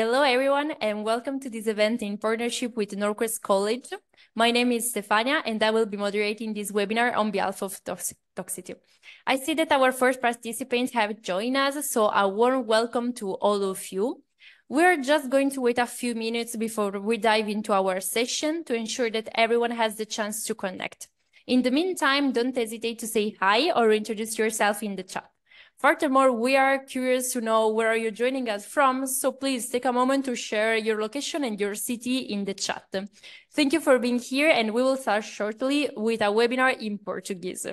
Hello, everyone, and welcome to this event in partnership with NorQuest College. My name is Stefania, and I will be moderating this webinar on behalf of Tox Toxity. I see that our first participants have joined us, so a warm welcome to all of you. We're just going to wait a few minutes before we dive into our session to ensure that everyone has the chance to connect. In the meantime, don't hesitate to say hi or introduce yourself in the chat. Furthermore, we are curious to know where are you joining us from, so please take a moment to share your location and your city in the chat. Thank you for being here and we will start shortly with a webinar in Portuguese.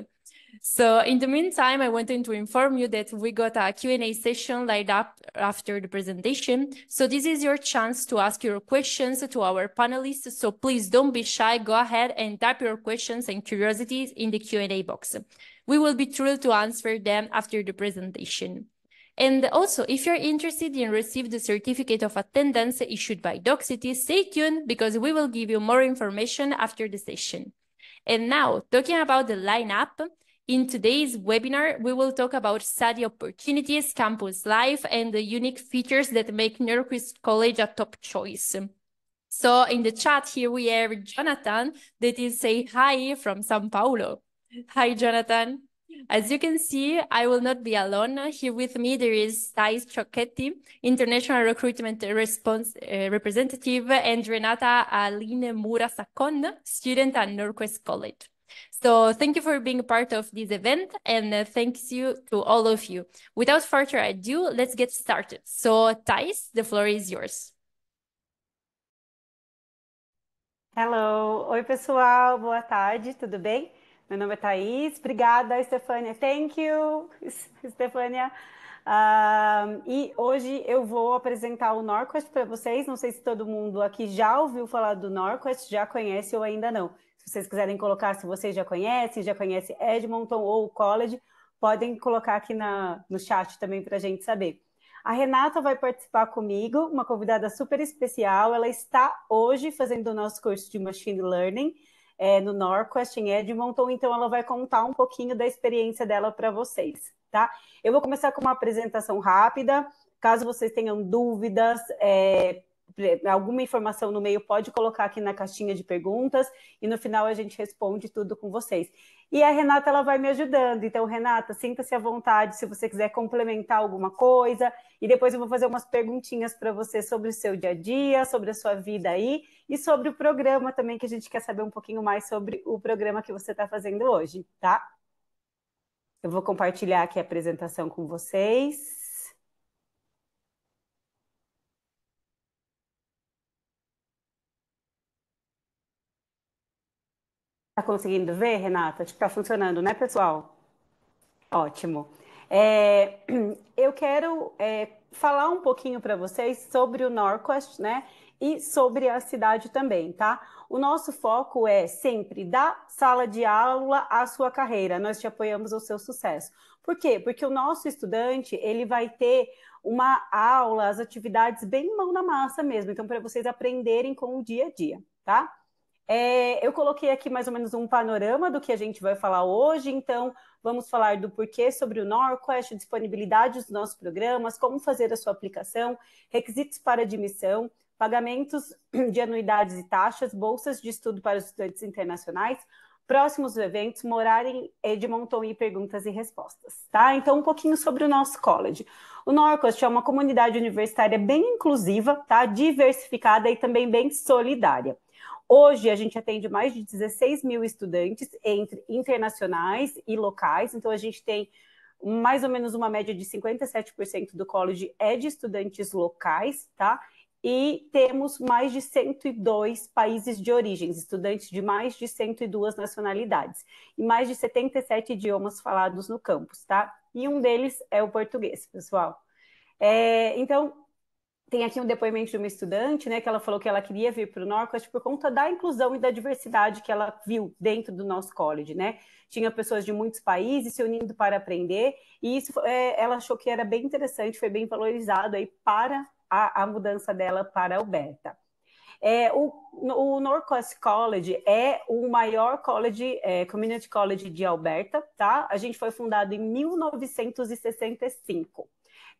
So in the meantime, I wanted to inform you that we got a Q&A session lined up after the presentation. So this is your chance to ask your questions to our panelists. So please don't be shy. Go ahead and type your questions and curiosities in the Q&A box. We will be thrilled to answer them after the presentation. And also, if you're interested in receive the certificate of attendance issued by DocCity, stay tuned because we will give you more information after the session. And now, talking about the lineup, in today's webinar, we will talk about study opportunities, campus life, and the unique features that make NeuroQuest College a top choice. So in the chat here, we have Jonathan that is say hi from Sao Paulo. Hi, Jonathan. As you can see, I will not be alone. Here with me, there is Thais Ciocchetti, International Recruitment Response uh, Representative, and Renata Aline Mura student at Norquest College. So thank you for being part of this event and uh, thanks you to all of you. Without further ado, let's get started. So Thais, the floor is yours. Hello, oi pessoal, boa tarde, tudo bem? Meu nome é Thaís. Obrigada, Estefânia. Thank you, Estefânia. e hoje eu vou apresentar o Norquest para vocês. Não sei se todo mundo aqui já ouviu falar do Norquest, já conhece ou ainda não. Se vocês quiserem colocar, se vocês já conhecem, já conhece Edmonton ou o College, podem colocar aqui na, no chat também para a gente saber. A Renata vai participar comigo, uma convidada super especial. Ela está hoje fazendo o nosso curso de Machine Learning é, no Norquest em Edmonton, então ela vai contar um pouquinho da experiência dela para vocês, tá? Eu vou começar com uma apresentação rápida, caso vocês tenham dúvidas, é, alguma informação no meio, pode colocar aqui na caixinha de perguntas e no final a gente responde tudo com vocês. E a Renata ela vai me ajudando. Então, Renata, sinta-se à vontade se você quiser complementar alguma coisa, e depois eu vou fazer umas perguntinhas para você sobre o seu dia a dia, sobre a sua vida aí e sobre o programa também, que a gente quer saber um pouquinho mais sobre o programa que você está fazendo hoje, tá? Eu vou compartilhar aqui a apresentação com vocês. Tá conseguindo ver, Renata? Acho que tá funcionando, né, pessoal? Ótimo. É, eu quero é, falar um pouquinho para vocês sobre o Norquest, né? E sobre a cidade também, tá? O nosso foco é sempre da sala de aula à sua carreira. Nós te apoiamos ao seu sucesso. Por quê? Porque o nosso estudante, ele vai ter uma aula, as atividades bem mão na massa mesmo. Então, para vocês aprenderem com o dia a dia, tá? É, eu coloquei aqui mais ou menos um panorama do que a gente vai falar hoje, então vamos falar do porquê sobre o NorQuest, é disponibilidade dos nossos programas, como fazer a sua aplicação, requisitos para admissão, pagamentos de anuidades e taxas, bolsas de estudo para os estudantes internacionais, próximos eventos, morar em é, Edmonton e perguntas e respostas, tá? Então, um pouquinho sobre o nosso college. O NorQuest assim, é uma comunidade universitária bem inclusiva, tá? Diversificada e também bem solidária. Hoje a gente atende mais de 16 mil estudantes entre internacionais e locais, então a gente tem mais ou menos uma média de 57% do college é de estudantes locais, tá? E temos mais de 102 países de origem estudantes de mais de 102 nacionalidades, e mais de 77 idiomas falados no campus, tá? E um deles é o português, pessoal. É, então, tem aqui um depoimento de uma estudante, né, que ela falou que ela queria vir para o NorQuest por conta da inclusão e da diversidade que ela viu dentro do nosso college, né? Tinha pessoas de muitos países se unindo para aprender, e isso é, ela achou que era bem interessante, foi bem valorizado aí para a, a mudança dela para Alberta. É, o, o College é o maior college, é, community college de Alberta, tá? A gente foi fundado em 1965.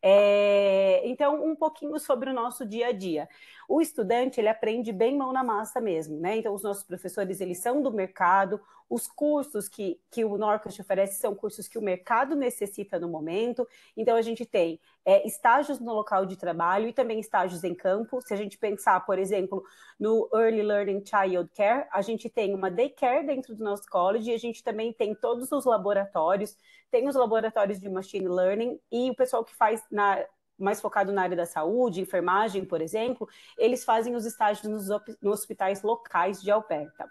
É, então, um pouquinho sobre o nosso dia a dia o estudante ele aprende bem mão na massa mesmo, né? Então os nossos professores eles são do mercado, os cursos que, que o Norcast oferece são cursos que o mercado necessita no momento. Então, a gente tem é, estágios no local de trabalho e também estágios em campo. Se a gente pensar, por exemplo, no Early Learning Child Care, a gente tem uma daycare dentro do nosso college e a gente também tem todos os laboratórios, tem os laboratórios de machine learning e o pessoal que faz na mais focado na área da saúde, enfermagem, por exemplo, eles fazem os estágios nos, nos hospitais locais de Alberta.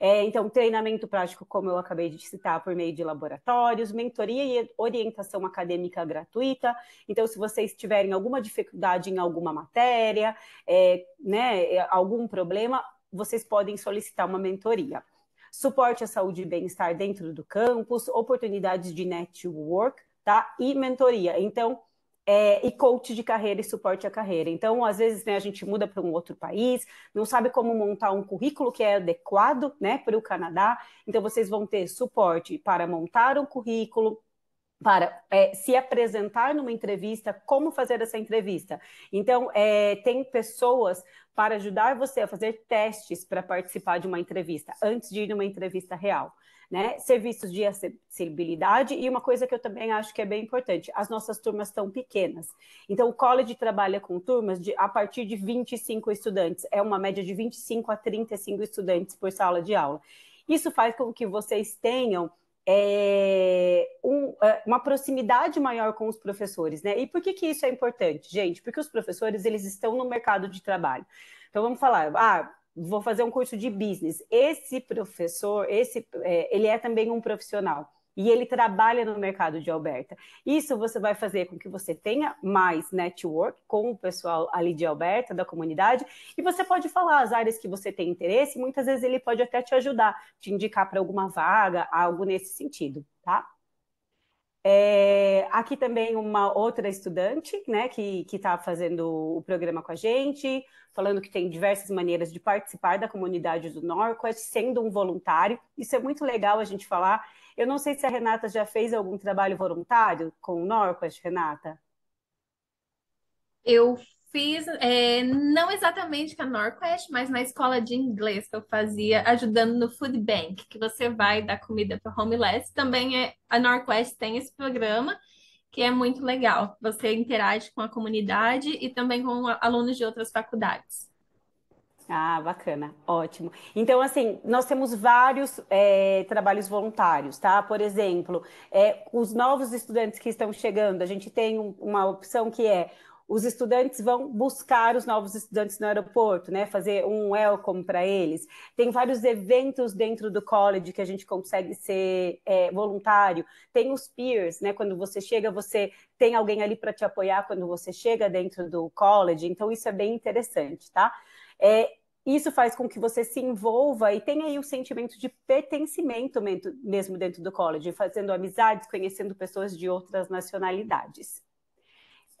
É, então, treinamento prático, como eu acabei de citar, por meio de laboratórios, mentoria e orientação acadêmica gratuita. Então, se vocês tiverem alguma dificuldade em alguma matéria, é, né, é, algum problema, vocês podem solicitar uma mentoria. Suporte à saúde e bem-estar dentro do campus, oportunidades de network, tá? E mentoria. Então, é, e coach de carreira e suporte à carreira. Então, às vezes, né, a gente muda para um outro país, não sabe como montar um currículo que é adequado né, para o Canadá. Então, vocês vão ter suporte para montar um currículo, para é, se apresentar numa entrevista, como fazer essa entrevista. Então, é, tem pessoas para ajudar você a fazer testes para participar de uma entrevista, antes de ir numa entrevista real né? Serviços de acessibilidade e uma coisa que eu também acho que é bem importante: as nossas turmas estão pequenas. Então, o college trabalha com turmas de, a partir de 25 estudantes, é uma média de 25 a 35 estudantes por sala de aula. Isso faz com que vocês tenham é, um, é, uma proximidade maior com os professores, né? E por que, que isso é importante, gente? Porque os professores eles estão no mercado de trabalho. Então vamos falar, ah, vou fazer um curso de business. Esse professor, esse, é, ele é também um profissional e ele trabalha no mercado de Alberta. Isso você vai fazer com que você tenha mais network com o pessoal ali de Alberta, da comunidade, e você pode falar as áreas que você tem interesse, muitas vezes ele pode até te ajudar, te indicar para alguma vaga, algo nesse sentido, tá? É, aqui também uma outra estudante, né, que está fazendo o programa com a gente, falando que tem diversas maneiras de participar da comunidade do Norquest, sendo um voluntário. Isso é muito legal a gente falar. Eu não sei se a Renata já fez algum trabalho voluntário com o Norquest, Renata. Eu fiz, é, não exatamente com a NorQuest, mas na escola de inglês que eu fazia, ajudando no Food Bank, que você vai dar comida para homeless. Também é, a NorQuest tem esse programa, que é muito legal. Você interage com a comunidade e também com alunos de outras faculdades. Ah, bacana, ótimo. Então, assim, nós temos vários é, trabalhos voluntários, tá? Por exemplo, é, os novos estudantes que estão chegando, a gente tem um, uma opção que é os estudantes vão buscar os novos estudantes no aeroporto, né? Fazer um welcome para eles. Tem vários eventos dentro do college que a gente consegue ser é, voluntário. Tem os peers, né? Quando você chega, você tem alguém ali para te apoiar quando você chega dentro do college. Então isso é bem interessante, tá? É, isso faz com que você se envolva e tenha aí o um sentimento de pertencimento mesmo dentro do college, fazendo amizades, conhecendo pessoas de outras nacionalidades.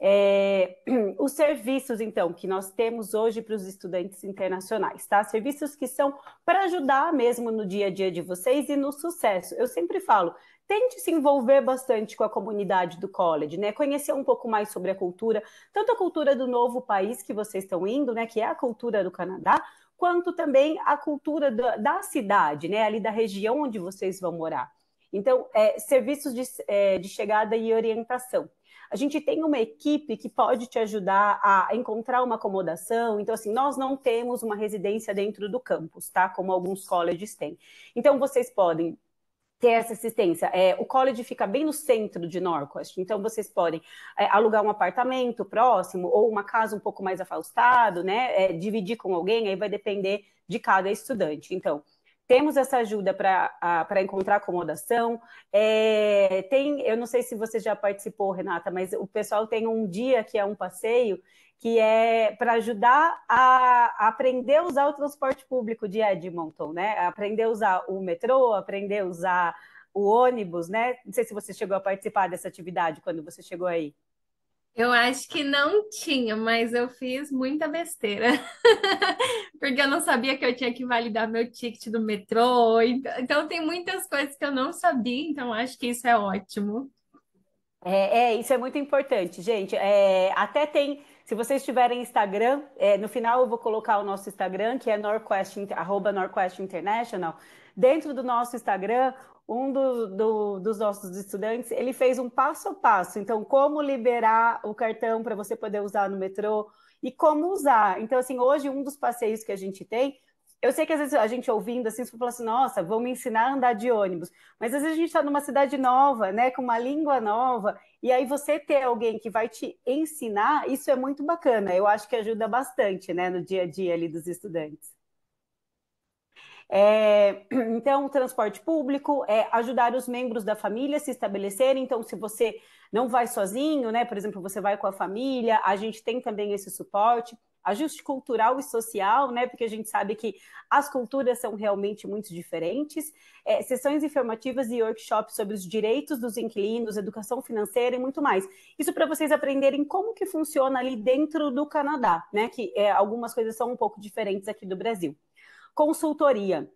É, os serviços, então, que nós temos hoje para os estudantes internacionais, tá? Serviços que são para ajudar mesmo no dia a dia de vocês e no sucesso. Eu sempre falo, tente se envolver bastante com a comunidade do college, né? Conhecer um pouco mais sobre a cultura, tanto a cultura do novo país que vocês estão indo, né? Que é a cultura do Canadá, quanto também a cultura da, da cidade, né? Ali da região onde vocês vão morar. Então, é, serviços de, é, de chegada e orientação a gente tem uma equipe que pode te ajudar a encontrar uma acomodação. Então, assim, nós não temos uma residência dentro do campus, tá? Como alguns colleges têm. Então, vocês podem ter essa assistência. É, o college fica bem no centro de Norquist, então vocês podem é, alugar um apartamento próximo ou uma casa um pouco mais afastado, né? É, dividir com alguém, aí vai depender de cada estudante. Então, temos essa ajuda para encontrar acomodação. É, tem, eu não sei se você já participou, Renata, mas o pessoal tem um dia que é um passeio que é para ajudar a, a aprender a usar o transporte público de Edmonton, né? Aprender a usar o metrô, aprender a usar o ônibus, né? Não sei se você chegou a participar dessa atividade quando você chegou aí. Eu acho que não tinha, mas eu fiz muita besteira. Porque eu não sabia que eu tinha que validar meu ticket do metrô. Então, tem muitas coisas que eu não sabia, então acho que isso é ótimo. É, é isso é muito importante, gente. É, até tem. Se vocês tiverem Instagram, é, no final eu vou colocar o nosso Instagram, que é Norquest, arroba Norquest International. Dentro do nosso Instagram, um do, do, dos nossos estudantes, ele fez um passo a passo. Então, como liberar o cartão para você poder usar no metrô e como usar. Então, assim, hoje um dos passeios que a gente tem, eu sei que às vezes a gente ouvindo assim, você fala assim, nossa, vão me ensinar a andar de ônibus. Mas às vezes a gente está numa cidade nova, né, com uma língua nova, e aí você ter alguém que vai te ensinar, isso é muito bacana. Eu acho que ajuda bastante, né, no dia a dia ali dos estudantes. É, então, transporte público, é, ajudar os membros da família a se estabelecerem. Então, se você não vai sozinho, né? Por exemplo, você vai com a família, a gente tem também esse suporte. Ajuste cultural e social, né? Porque a gente sabe que as culturas são realmente muito diferentes. É, sessões informativas e workshops sobre os direitos dos inquilinos, educação financeira e muito mais. Isso para vocês aprenderem como que funciona ali dentro do Canadá, né? Que é, algumas coisas são um pouco diferentes aqui do Brasil. Consultoria.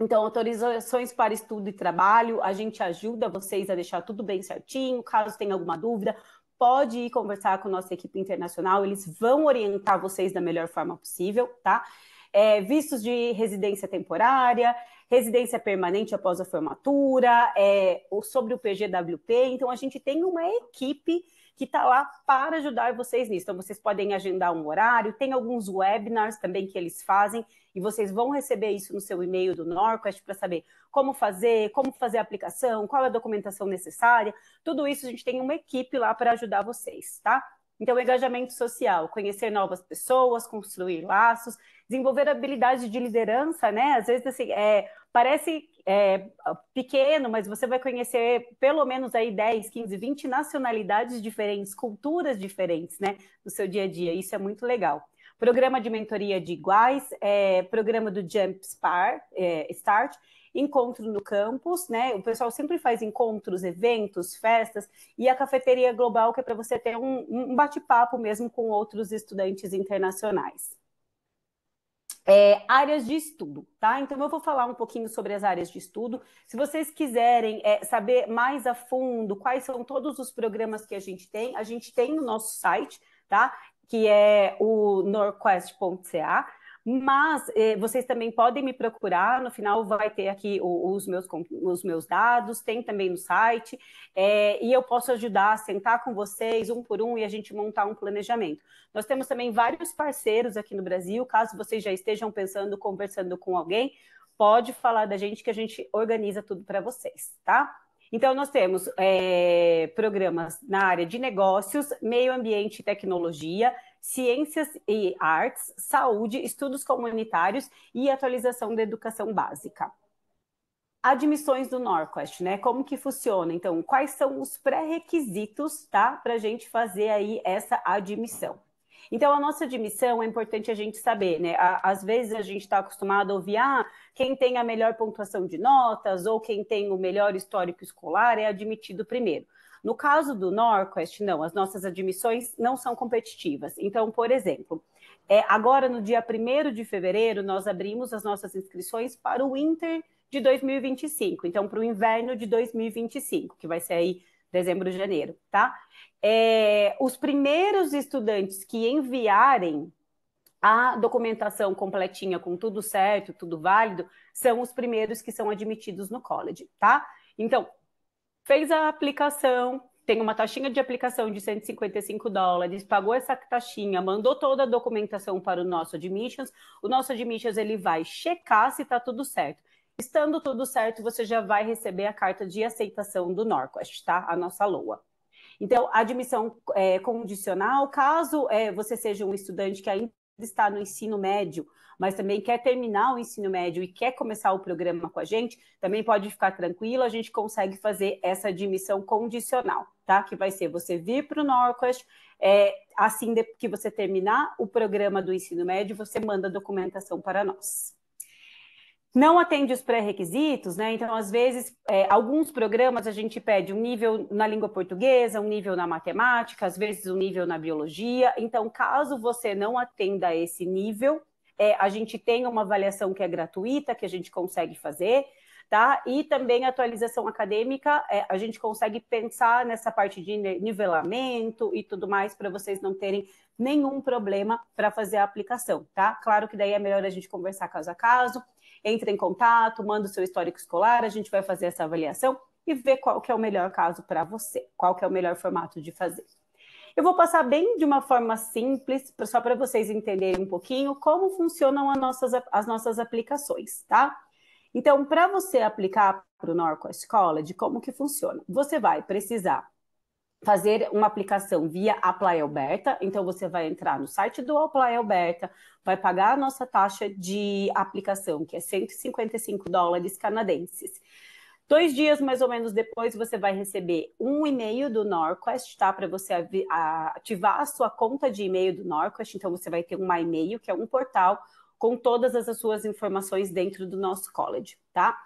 Então, autorizações para estudo e trabalho, a gente ajuda vocês a deixar tudo bem certinho. Caso tenha alguma dúvida, pode ir conversar com nossa equipe internacional, eles vão orientar vocês da melhor forma possível, tá? É, vistos de residência temporária, residência permanente após a formatura, é, sobre o PGWP. Então, a gente tem uma equipe que está lá para ajudar vocês nisso. Então, vocês podem agendar um horário, tem alguns webinars também que eles fazem, e vocês vão receber isso no seu e-mail do Norquest para saber como fazer, como fazer a aplicação, qual é a documentação necessária. Tudo isso a gente tem uma equipe lá para ajudar vocês, tá? Então, engajamento social, conhecer novas pessoas, construir laços, desenvolver habilidades de liderança, né? Às vezes, assim, é, Parece é, pequeno, mas você vai conhecer pelo menos aí 10, 15, 20 nacionalidades diferentes, culturas diferentes, né, no seu dia a dia. Isso é muito legal. Programa de mentoria de iguais, é, programa do Jump Spar, é, Start, encontro no campus, né? O pessoal sempre faz encontros, eventos, festas, e a cafeteria global, que é para você ter um, um bate-papo mesmo com outros estudantes internacionais é, áreas de estudo, tá? Então eu vou falar um pouquinho sobre as áreas de estudo. Se vocês quiserem é, saber mais a fundo quais são todos os programas que a gente tem, a gente tem no nosso site, tá? Que é o norquest.ca. Mas eh, vocês também podem me procurar, no final vai ter aqui o, os, meus, os meus dados, tem também no site, eh, e eu posso ajudar a sentar com vocês um por um e a gente montar um planejamento. Nós temos também vários parceiros aqui no Brasil, caso vocês já estejam pensando, conversando com alguém, pode falar da gente que a gente organiza tudo para vocês, tá? Então, nós temos é, programas na área de negócios, meio ambiente e tecnologia, ciências e artes, saúde, estudos comunitários e atualização da educação básica. Admissões do Norquest, né? Como que funciona? Então, quais são os pré-requisitos, tá? Para a gente fazer aí essa admissão. Então, a nossa admissão é importante a gente saber, né? Às vezes a gente está acostumado a ouvir, ah, quem tem a melhor pontuação de notas ou quem tem o melhor histórico escolar é admitido primeiro. No caso do Norquest, não, as nossas admissões não são competitivas. Então, por exemplo, é, agora no dia 1 de fevereiro, nós abrimos as nossas inscrições para o Inter de 2025, então para o inverno de 2025, que vai ser aí dezembro, janeiro, tá? É, os primeiros estudantes que enviarem a documentação completinha, com tudo certo, tudo válido, são os primeiros que são admitidos no college, tá? Então, fez a aplicação, tem uma taxinha de aplicação de 155 dólares, pagou essa taxinha, mandou toda a documentação para o nosso admissions. O nosso admissions ele vai checar se está tudo certo. Estando tudo certo, você já vai receber a carta de aceitação do Norquest, tá? A nossa LOA. Então, admissão é, condicional, caso é, você seja um estudante que ainda está no ensino médio, mas também quer terminar o ensino médio e quer começar o programa com a gente, também pode ficar tranquila, a gente consegue fazer essa admissão condicional, tá? Que vai ser você vir para o Norquest, é, assim que você terminar o programa do ensino médio, você manda a documentação para nós não atende os pré-requisitos, né? Então, às vezes, é, alguns programas a gente pede um nível na língua portuguesa, um nível na matemática, às vezes um nível na biologia. Então, caso você não atenda esse nível, é, a gente tem uma avaliação que é gratuita, que a gente consegue fazer, tá? E também atualização acadêmica, é, a gente consegue pensar nessa parte de nivelamento e tudo mais, para vocês não terem nenhum problema para fazer a aplicação, tá? Claro que daí é melhor a gente conversar caso a caso entre em contato, manda o seu histórico escolar, a gente vai fazer essa avaliação e ver qual que é o melhor caso para você, qual que é o melhor formato de fazer. Eu vou passar bem de uma forma simples, só para vocês entenderem um pouquinho como funcionam as nossas, as nossas aplicações, tá? Então, para você aplicar para o Norco com a escola, de como que funciona, você vai precisar fazer uma aplicação via Apply Alberta. Então, você vai entrar no site do Apply Alberta, vai pagar a nossa taxa de aplicação, que é 155 dólares canadenses. Dois dias mais ou menos depois, você vai receber um e-mail do Norquest, tá? Para você ativar a sua conta de e-mail do Norquest. Então, você vai ter um e-mail, que é um portal com todas as suas informações dentro do nosso college, tá?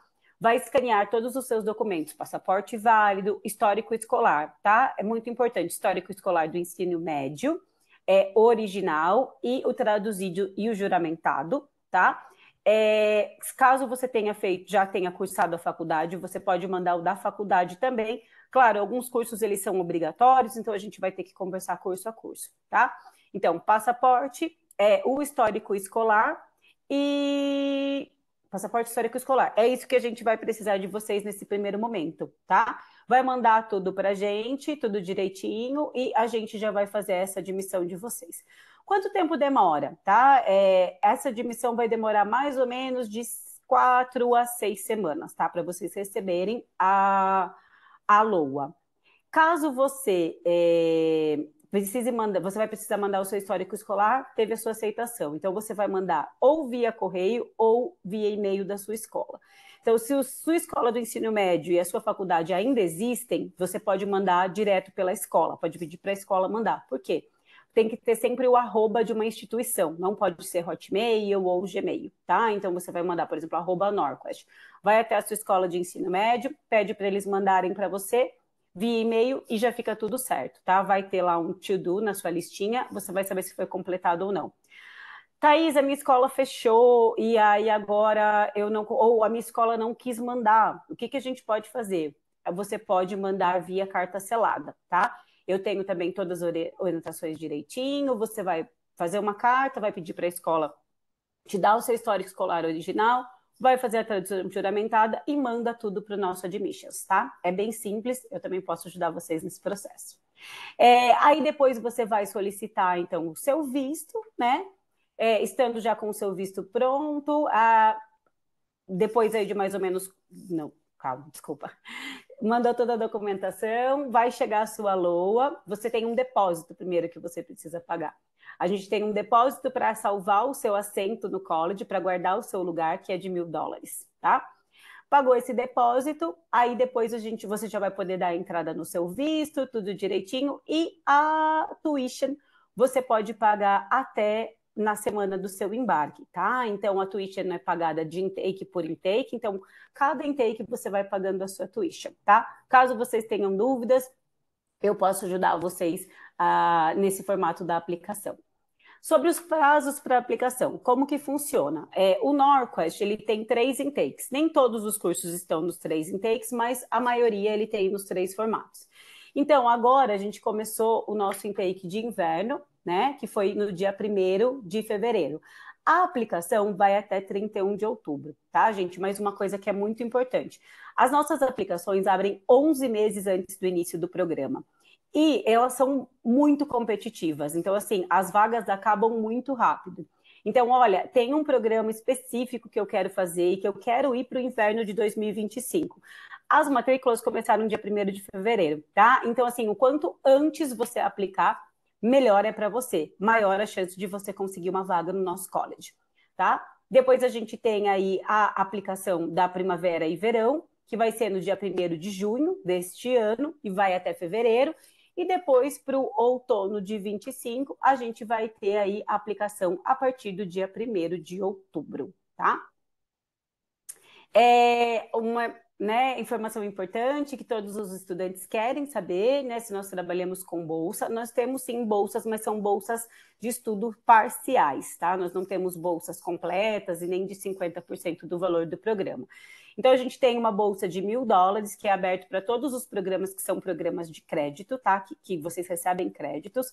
vai escanear todos os seus documentos, passaporte válido, histórico escolar, tá? É muito importante, histórico escolar do ensino médio, é original e o traduzido e o juramentado, tá? É, caso você tenha feito, já tenha cursado a faculdade, você pode mandar o da faculdade também. Claro, alguns cursos eles são obrigatórios, então a gente vai ter que conversar curso a curso, tá? Então, passaporte, é, o histórico escolar e passaporte histórico escolar. É isso que a gente vai precisar de vocês nesse primeiro momento, tá? Vai mandar tudo para a gente, tudo direitinho, e a gente já vai fazer essa admissão de vocês. Quanto tempo demora, tá? É, essa admissão vai demorar mais ou menos de quatro a seis semanas, tá? Para vocês receberem a, a LOA. Caso você é, precisa mandar, você vai precisar mandar o seu histórico escolar, teve a sua aceitação. Então, você vai mandar ou via correio ou via e-mail da sua escola. Então, se a sua escola do ensino médio e a sua faculdade ainda existem, você pode mandar direto pela escola, pode pedir para a escola mandar. Por quê? Tem que ter sempre o arroba de uma instituição, não pode ser Hotmail ou Gmail, tá? Então você vai mandar, por exemplo, arroba Norquest. Vai até a sua escola de ensino médio, pede para eles mandarem para você via e-mail e já fica tudo certo, tá? Vai ter lá um to-do na sua listinha, você vai saber se foi completado ou não. Thaís, a minha escola fechou e aí agora eu não. Ou a minha escola não quis mandar. O que, que a gente pode fazer? Você pode mandar via carta selada, tá? Eu tenho também todas as orientações direitinho. Você vai fazer uma carta, vai pedir para a escola te dar o seu histórico escolar original, vai fazer a tradução juramentada e manda tudo para o nosso admissions, tá? É bem simples, eu também posso ajudar vocês nesse processo. É, aí depois você vai solicitar, então, o seu visto, né? É, estando já com o seu visto pronto, a... depois aí de mais ou menos. Não, calma, desculpa. Mandou toda a documentação, vai chegar a sua LOA, você tem um depósito primeiro que você precisa pagar. A gente tem um depósito para salvar o seu assento no college, para guardar o seu lugar, que é de mil dólares, tá? Pagou esse depósito, aí depois a gente, você já vai poder dar entrada no seu visto, tudo direitinho, e a tuition você pode pagar até na semana do seu embarque, tá? Então a tuition é pagada de intake por intake, então cada intake você vai pagando a sua tuition, tá? Caso vocês tenham dúvidas, eu posso ajudar vocês uh, nesse formato da aplicação. Sobre os prazos para aplicação, como que funciona? É, o NorQuest ele tem três intakes. Nem todos os cursos estão nos três intakes, mas a maioria ele tem nos três formatos. Então, agora a gente começou o nosso intake de inverno, né? Que foi no dia 1 de fevereiro. A aplicação vai até 31 de outubro, tá, gente? Mas uma coisa que é muito importante: as nossas aplicações abrem 11 meses antes do início do programa. E elas são muito competitivas. Então, assim, as vagas acabam muito rápido. Então, olha, tem um programa específico que eu quero fazer e que eu quero ir para o inverno de 2025. As matrículas começaram no dia 1 de fevereiro, tá? Então, assim, o quanto antes você aplicar, melhor é para você, maior a chance de você conseguir uma vaga no nosso college, tá? Depois a gente tem aí a aplicação da primavera e verão, que vai ser no dia 1 de junho deste ano e vai até fevereiro. E depois, para o outono de 25, a gente vai ter aí a aplicação a partir do dia 1 de outubro, tá? É uma né, informação importante que todos os estudantes querem saber, né, se nós trabalhamos com bolsa. Nós temos sim bolsas, mas são bolsas de estudo parciais, tá? Nós não temos bolsas completas e nem de 50% do valor do programa. Então, a gente tem uma bolsa de mil dólares que é aberto para todos os programas que são programas de crédito, tá? Que, que vocês recebem créditos.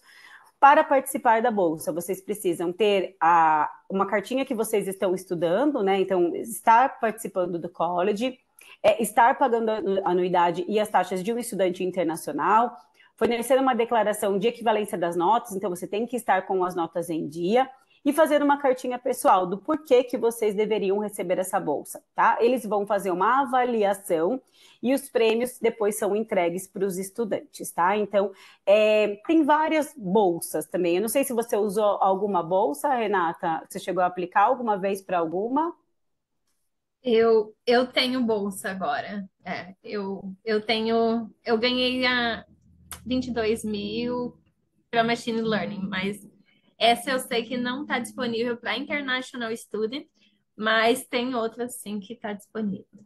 Para participar da bolsa, vocês precisam ter a, uma cartinha que vocês estão estudando, né? Então, estar participando do college é, estar pagando a anuidade e as taxas de um estudante internacional, fornecer uma declaração de equivalência das notas, então você tem que estar com as notas em dia e fazer uma cartinha pessoal do porquê que vocês deveriam receber essa bolsa, tá? Eles vão fazer uma avaliação e os prêmios depois são entregues para os estudantes, tá? Então, é, tem várias bolsas também. Eu não sei se você usou alguma bolsa, Renata, você chegou a aplicar alguma vez para alguma? Eu, eu tenho bolsa agora. É, eu, eu tenho. Eu ganhei a 22 mil para machine learning, mas essa eu sei que não está disponível para international student, mas tem outra sim que está disponível.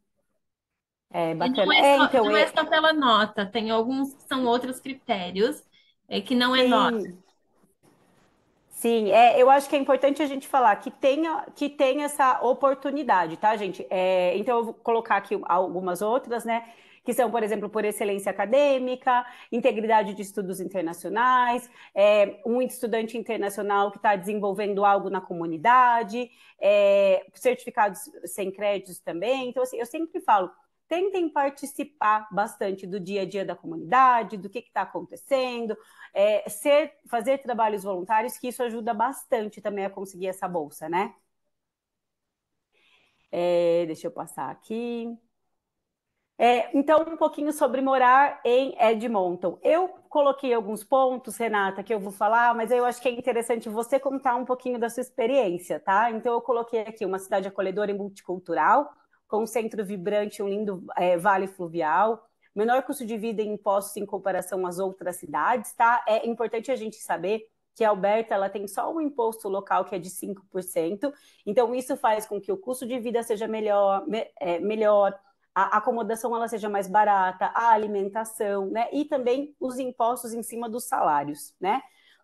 É bacana. E não é, é, só, é, então, não é... é... só pela nota, tem alguns que são outros critérios, é que não é sim. nota. Sim, é, eu acho que é importante a gente falar que tenha que tem essa oportunidade, tá, gente? É, então eu vou colocar aqui algumas outras, né? Que são, por exemplo, por excelência acadêmica, integridade de estudos internacionais, é, um estudante internacional que está desenvolvendo algo na comunidade, é, certificados sem créditos também. Então, assim, eu sempre falo, tentem participar bastante do dia a dia da comunidade, do que está acontecendo, é, ser, fazer trabalhos voluntários, que isso ajuda bastante também a conseguir essa bolsa, né? É, deixa eu passar aqui. É, então, um pouquinho sobre morar em Edmonton. Eu coloquei alguns pontos, Renata, que eu vou falar, mas eu acho que é interessante você contar um pouquinho da sua experiência, tá? Então, eu coloquei aqui uma cidade acolhedora e multicultural, com um centro vibrante, um lindo é, vale fluvial, menor custo de vida e impostos em comparação às outras cidades, tá? É importante a gente saber que a Alberta ela tem só um imposto local que é de 5%, então isso faz com que o custo de vida seja melhor, é, melhor a acomodação ela seja mais barata, a alimentação, né? E também os impostos em cima dos salários, né?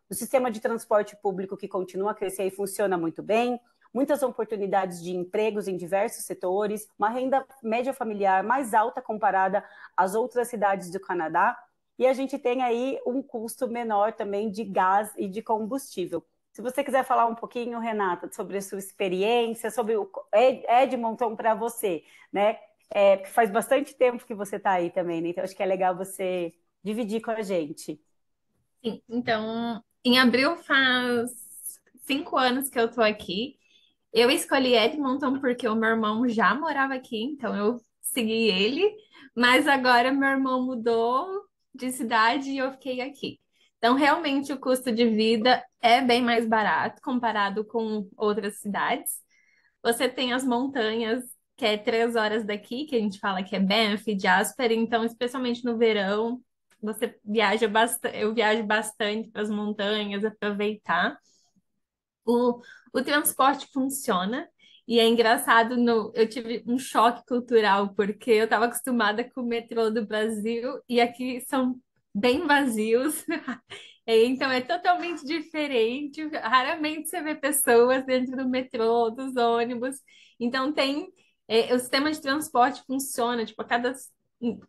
O sistema de transporte público que continua a crescer e funciona muito bem, muitas oportunidades de empregos em diversos setores, uma renda média familiar mais alta comparada às outras cidades do Canadá, e a gente tem aí um custo menor também de gás e de combustível. Se você quiser falar um pouquinho, Renata, sobre a sua experiência, sobre o Edmonton para você, né? É, faz bastante tempo que você está aí também, né? Então acho que é legal você dividir com a gente. Sim, então em abril faz cinco anos que eu estou aqui eu escolhi Edmonton porque o meu irmão já morava aqui, então eu segui ele, mas agora meu irmão mudou de cidade e eu fiquei aqui. Então, realmente, o custo de vida é bem mais barato comparado com outras cidades. Você tem as montanhas, que é três horas daqui, que a gente fala que é Banff, Jasper, então, especialmente no verão, você viaja bastante, eu viajo bastante para as montanhas, aproveitar. O, o transporte funciona. E é engraçado, no, eu tive um choque cultural, porque eu estava acostumada com o metrô do Brasil e aqui são bem vazios. então é totalmente diferente. Raramente você vê pessoas dentro do metrô, dos ônibus. Então tem. É, o sistema de transporte funciona, tipo, a cada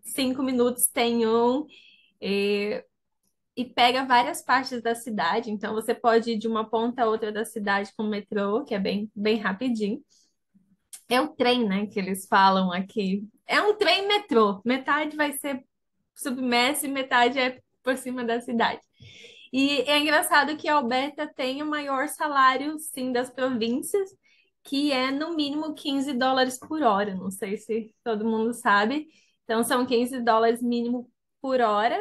cinco minutos tem um. É, e pega várias partes da cidade. Então você pode ir de uma ponta a outra da cidade com o metrô, que é bem, bem rapidinho. É o trem, né, que eles falam aqui. É um trem metrô. Metade vai ser submerso e metade é por cima da cidade. E é engraçado que Alberta tem o maior salário, sim, das províncias, que é no mínimo 15 dólares por hora. Não sei se todo mundo sabe. Então, são 15 dólares mínimo por hora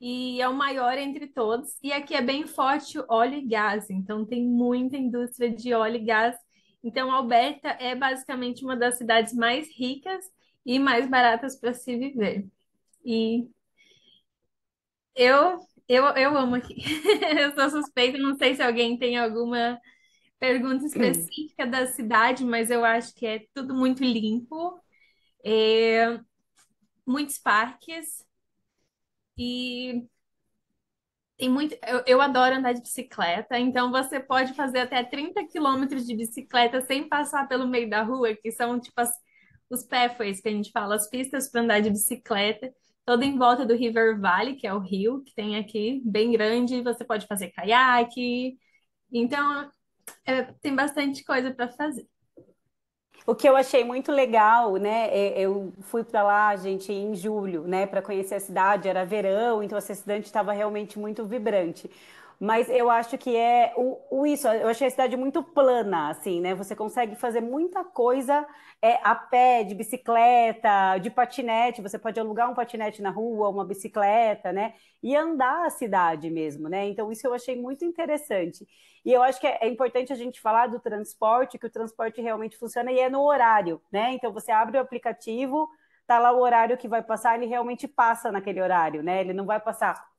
e é o maior entre todos. E aqui é bem forte óleo e gás, então tem muita indústria de óleo e gás. Então, Alberta é basicamente uma das cidades mais ricas e mais baratas para se viver. E eu, eu, eu amo aqui. eu sou suspeita, não sei se alguém tem alguma pergunta específica da cidade, mas eu acho que é tudo muito limpo. É, muitos parques, e tem muito. Eu, eu, adoro andar de bicicleta, então você pode fazer até 30 quilômetros de bicicleta sem passar pelo meio da rua, que são tipo as, os pathways que a gente fala, as pistas para andar de bicicleta, toda em volta do River Valley, que é o rio que tem aqui, bem grande. Você pode fazer caiaque. Então, é, tem bastante coisa para fazer. O que eu achei muito legal, né? É, eu fui para lá, gente, em julho, né, para conhecer a cidade. Era verão, então essa cidade estava realmente muito vibrante. Mas eu acho que é o, o, isso. Eu achei a cidade muito plana, assim, né? Você consegue fazer muita coisa é, a pé, de bicicleta, de patinete. Você pode alugar um patinete na rua, uma bicicleta, né? E andar a cidade mesmo, né? Então, isso eu achei muito interessante. E eu acho que é, é importante a gente falar do transporte, que o transporte realmente funciona e é no horário, né? Então, você abre o aplicativo, tá lá o horário que vai passar, ele realmente passa naquele horário, né? Ele não vai passar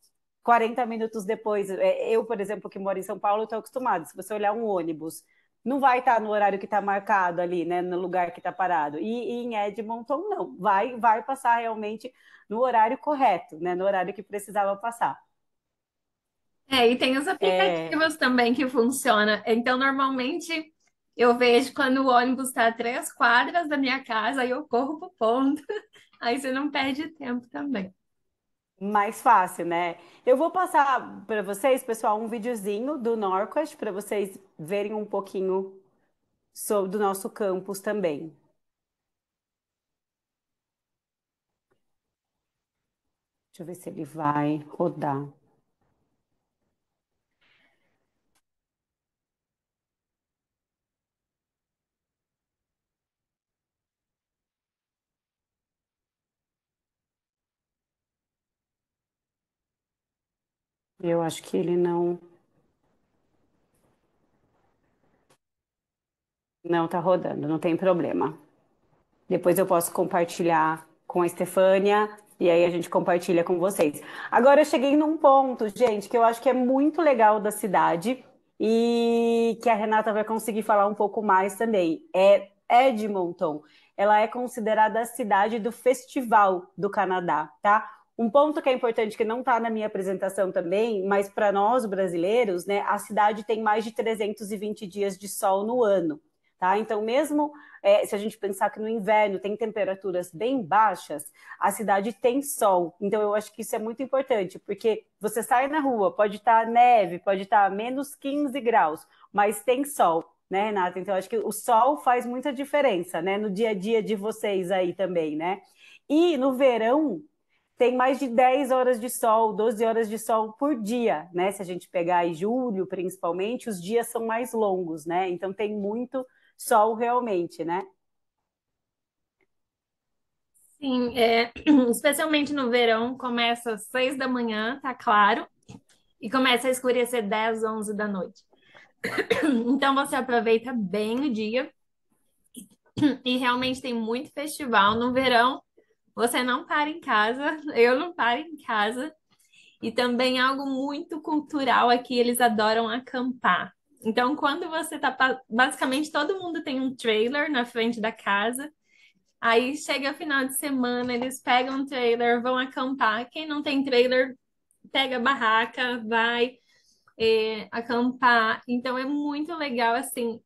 40 minutos depois. É, eu, por exemplo, que moro em São Paulo, estou acostumado. Se você olhar um ônibus, não vai estar tá no horário que está marcado ali, né? No lugar que está parado. E, e, em Edmonton, não. Vai, vai passar realmente no horário correto, né? No horário que precisava passar. É, e tem os aplicativos é... também que funcionam. Então, normalmente, eu vejo quando o ônibus está a três quadras da minha casa, aí eu corro pro ponto. Aí você não perde tempo também mais fácil, né? Eu vou passar para vocês, pessoal, um videozinho do Norquest para vocês verem um pouquinho sobre do nosso campus também. Deixa eu ver se ele vai rodar. Eu acho que ele não não tá rodando, não tem problema. Depois eu posso compartilhar com a Estefânia e aí a gente compartilha com vocês. Agora eu cheguei num ponto, gente, que eu acho que é muito legal da cidade e que a Renata vai conseguir falar um pouco mais também. É Edmonton. Ela é considerada a cidade do festival do Canadá, tá? Um ponto que é importante, que não está na minha apresentação também, mas para nós brasileiros, né, a cidade tem mais de 320 dias de sol no ano. Tá? Então, mesmo é, se a gente pensar que no inverno tem temperaturas bem baixas, a cidade tem sol. Então, eu acho que isso é muito importante, porque você sai na rua, pode estar tá neve, pode estar tá menos 15 graus, mas tem sol né, Renata? Então, acho que o sol faz muita diferença, né, no dia a dia de vocês aí também, né? E no verão, tem mais de 10 horas de sol, 12 horas de sol por dia, né? Se a gente pegar em julho, principalmente, os dias são mais longos, né? Então tem muito sol realmente, né? Sim, é, especialmente no verão, começa às 6 da manhã, tá claro, e começa a escurecer 10, 11 da noite. Então você aproveita bem o dia e realmente tem muito festival no verão você não para em casa, eu não paro em casa. E também algo muito cultural aqui, eles adoram acampar. Então, quando você tá. Basicamente, todo mundo tem um trailer na frente da casa. Aí chega o final de semana, eles pegam um trailer, vão acampar. Quem não tem trailer, pega a barraca, vai é, acampar. Então, é muito legal, assim.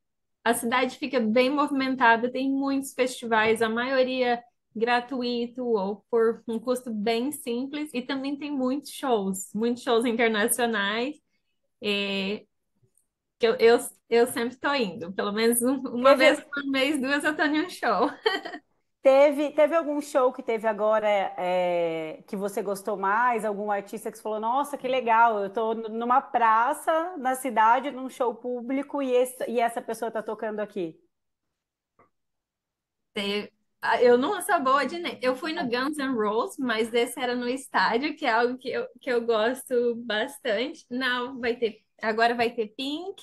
A cidade fica bem movimentada, tem muitos festivais, a maioria gratuito ou por um custo bem simples. E também tem muitos shows, muitos shows internacionais. É, que eu, eu, eu sempre estou indo, pelo menos um, uma teve... vez por mês, duas eu estou em um show. Teve, teve algum show que teve agora é, que você gostou mais? Algum artista que você falou, nossa, que legal, eu estou numa praça na cidade, num show público, e, esse, e essa pessoa está tocando aqui? Teve, ah, eu não sou boa de nem. Eu fui no Guns N' Roses, mas esse era no estádio, que é algo que eu, que eu gosto bastante. Não, vai ter. Agora vai ter Pink.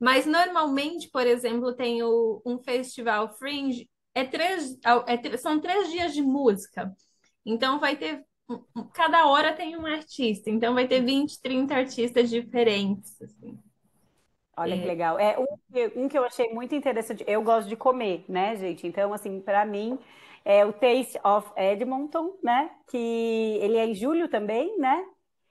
Mas normalmente, por exemplo, tem o, um festival Fringe. É três, é, são três dias de música. Então vai ter. Cada hora tem um artista. Então vai ter 20, 30 artistas diferentes. Assim. Olha que é. legal. É um, um, que eu achei muito interessante. Eu gosto de comer, né, gente? Então, assim, para mim é o Taste of Edmonton, né? Que ele é em julho também, né?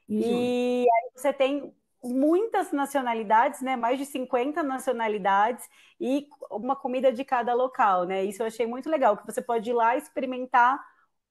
Em julho. E aí você tem muitas nacionalidades, né? Mais de 50 nacionalidades e uma comida de cada local, né? Isso eu achei muito legal, que você pode ir lá experimentar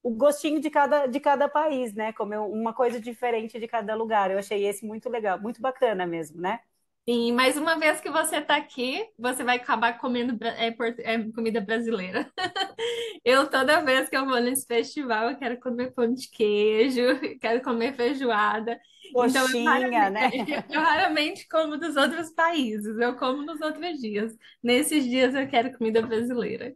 o gostinho de cada, de cada país, né? Comer uma coisa diferente de cada lugar. Eu achei esse muito legal, muito bacana mesmo, né? Sim, mas uma vez que você está aqui, você vai acabar comendo é, é, comida brasileira. eu, toda vez que eu vou nesse festival, eu quero comer pão de queijo, quero comer feijoada. Coxinha, então, eu né? raramente, né? Eu raramente como dos outros países, eu como nos outros dias. Nesses dias eu quero comida brasileira.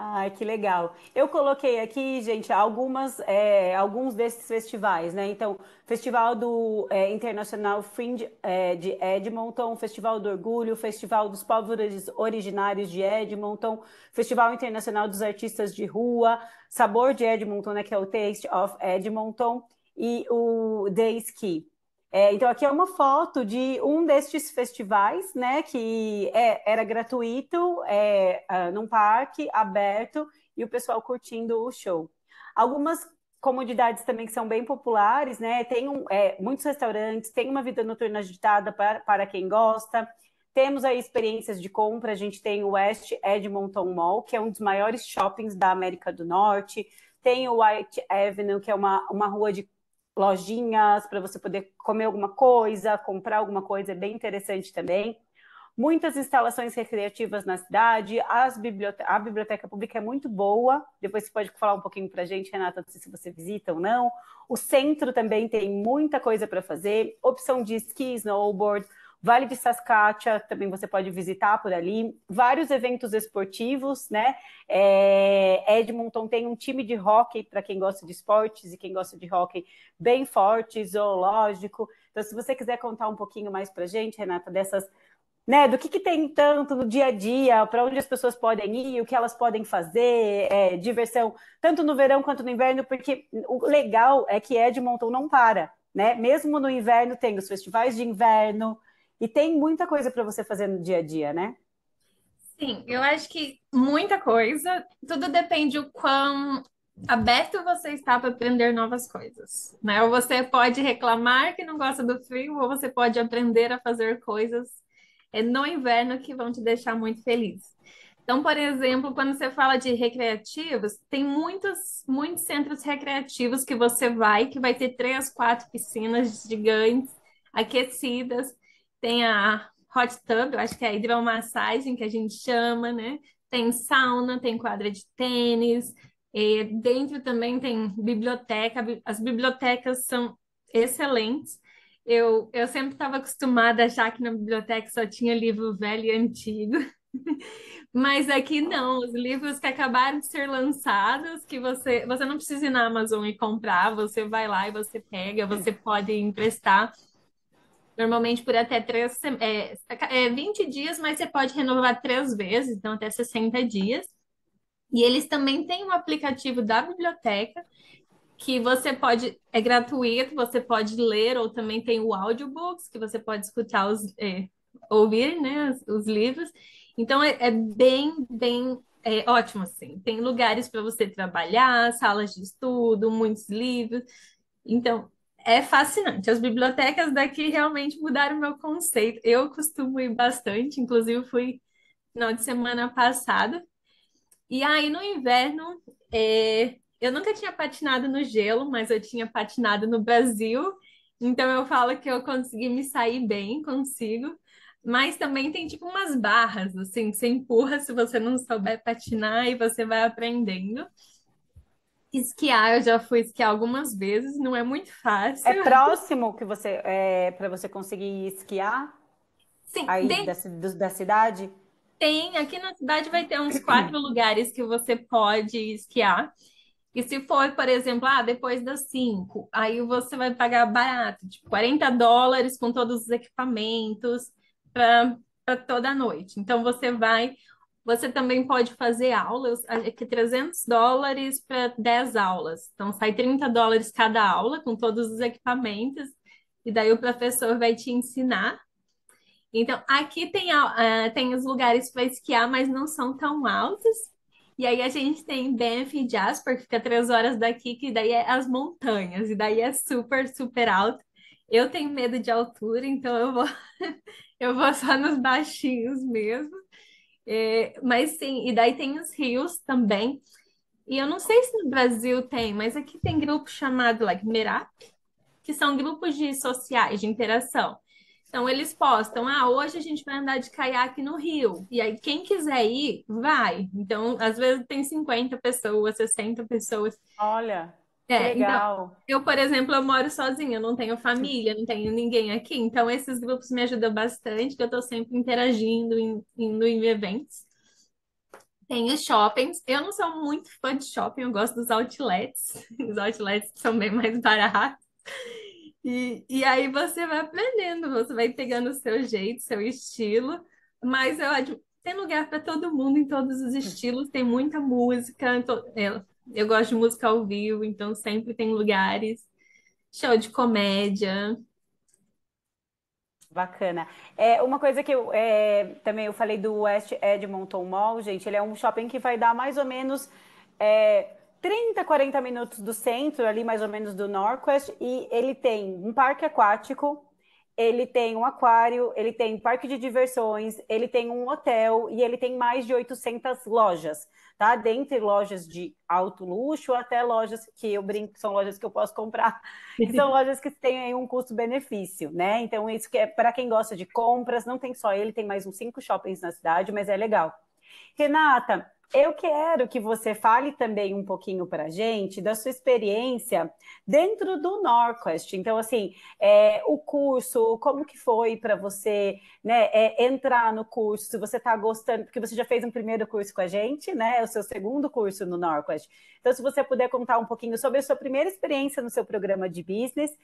Ai, que legal. Eu coloquei aqui, gente, algumas, é, alguns desses festivais, né? Então, Festival do é, Internacional Fringe é, de Edmonton, Festival do Orgulho, Festival dos Povos Originários de Edmonton, Festival Internacional dos Artistas de Rua, Sabor de Edmonton, né? Que é o Taste of Edmonton, e o Day Ski. É, então, aqui é uma foto de um destes festivais, né, que é, era gratuito, é, ah, num parque aberto, e o pessoal curtindo o show. Algumas comodidades também que são bem populares, né, tem um, é, muitos restaurantes, tem uma vida noturna agitada para, para quem gosta, temos aí experiências de compra, a gente tem o West Edmonton Mall, que é um dos maiores shoppings da América do Norte, tem o White Avenue, que é uma, uma rua de lojinhas para você poder comer alguma coisa, comprar alguma coisa, é bem interessante também. Muitas instalações recreativas na cidade, bibliote a biblioteca pública é muito boa. Depois você pode falar um pouquinho para a gente, Renata, se você visita ou não. O centro também tem muita coisa para fazer, opção de esqui, snowboard, Vale de Saskatchewan também você pode visitar por ali, vários eventos esportivos, né? É, Edmonton tem um time de hockey para quem gosta de esportes e quem gosta de hockey bem forte, zoológico. Então, se você quiser contar um pouquinho mais para gente, Renata, dessas, né? Do que, que tem tanto no dia a dia, para onde as pessoas podem ir, o que elas podem fazer, é, diversão, tanto no verão quanto no inverno, porque o legal é que Edmonton não para. Né? Mesmo no inverno, tem os festivais de inverno, e tem muita coisa para você fazer no dia a dia, né? Sim, eu acho que muita coisa. Tudo depende o quão aberto você está para aprender novas coisas, né? Ou você pode reclamar que não gosta do frio, ou você pode aprender a fazer coisas é no inverno que vão te deixar muito feliz. Então, por exemplo, quando você fala de recreativos, tem muitos, muitos centros recreativos que você vai, que vai ter três, quatro piscinas gigantes, aquecidas, tem a hot tub, eu acho que é a hidromassagem que a gente chama, né? Tem sauna, tem quadra de tênis, e dentro também tem biblioteca, as bibliotecas são excelentes. Eu, eu sempre estava acostumada a achar que na biblioteca só tinha livro velho e antigo, mas aqui não, os livros que acabaram de ser lançados, que você, você não precisa ir na Amazon e comprar, você vai lá e você pega, você pode emprestar normalmente por até três, é, é 20 dias, mas você pode renovar três vezes, então até 60 dias. E eles também têm um aplicativo da biblioteca que você pode, é gratuito, você pode ler, ou também tem o audiobooks, que você pode escutar os, é, ouvir, né, os, os, livros. Então, é, é bem, bem é, ótimo, assim. Tem lugares para você trabalhar, salas de estudo, muitos livros. Então, é fascinante. As bibliotecas daqui realmente mudaram o meu conceito. Eu costumo ir bastante, inclusive fui final de semana passado. E aí no inverno, é... eu nunca tinha patinado no gelo, mas eu tinha patinado no Brasil. Então eu falo que eu consegui me sair bem, consigo. Mas também tem tipo umas barras, assim, que você empurra se você não souber patinar e você vai aprendendo. Esquiar, eu já fui esquiar algumas vezes, não é muito fácil. É próximo que você é, para você conseguir esquiar? Sim, aí tem... da, da, cidade? Tem, aqui na cidade vai ter uns quatro lugares que você pode esquiar. E se for, por exemplo, ah, depois das cinco, aí você vai pagar barato, tipo 40 dólares com todos os equipamentos para toda a noite. Então você vai você também pode fazer aulas, aqui, é 300 dólares para 10 aulas. Então, sai 30 dólares cada aula, com todos os equipamentos, e daí o professor vai te ensinar. Então, aqui tem, uh, tem os lugares para esquiar, mas não são tão altos. E aí a gente tem Banff e Jasper, que fica três horas daqui, que daí é as montanhas, e daí é super, super alto. Eu tenho medo de altura, então eu vou, eu vou só nos baixinhos mesmo. É, mas sim, e daí tem os rios também. E eu não sei se no Brasil tem, mas aqui tem grupo chamado like, Merap, que são grupos de sociais, de interação. Então eles postam, ah, hoje a gente vai andar de caiaque no rio. E aí quem quiser ir, vai. Então, às vezes tem 50 pessoas, 60 pessoas. Olha. É, então, Legal. Então, eu, por exemplo, eu moro sozinha, não tenho família, não tenho ninguém aqui, então esses grupos me ajudam bastante, que eu estou sempre interagindo, in, indo em eventos. Tem os shoppings, eu não sou muito fã de shopping, eu gosto dos outlets, os outlets são bem mais baratos. E, e aí você vai aprendendo, você vai pegando o seu jeito, seu estilo, mas eu tem lugar para todo mundo em todos os estilos, tem muita música, to, é, eu gosto de música ao vivo, então sempre tem lugares. Show de comédia. Bacana. É, uma coisa que eu é, também eu falei do West Edmonton Mall, gente, ele é um shopping que vai dar mais ou menos é, 30, 40 minutos do centro, ali mais ou menos do Norquest, e ele tem um parque aquático, ele tem um aquário, ele tem parque de diversões, ele tem um hotel e ele tem mais de 800 lojas, tá? Dentre lojas de alto luxo até lojas que eu brinco, são lojas que eu posso comprar, que são lojas que têm aí um custo-benefício, né? Então, isso que é para quem gosta de compras, não tem só ele, tem mais uns cinco shoppings na cidade, mas é legal. Renata, eu quero que você fale também um pouquinho para a gente da sua experiência dentro do Norquest. Então, assim, é, o curso, como que foi para você né, é, entrar no curso, se você está gostando, porque você já fez um primeiro curso com a gente, né? o seu segundo curso no Norquest. Então, se você puder contar um pouquinho sobre a sua primeira experiência no seu programa de business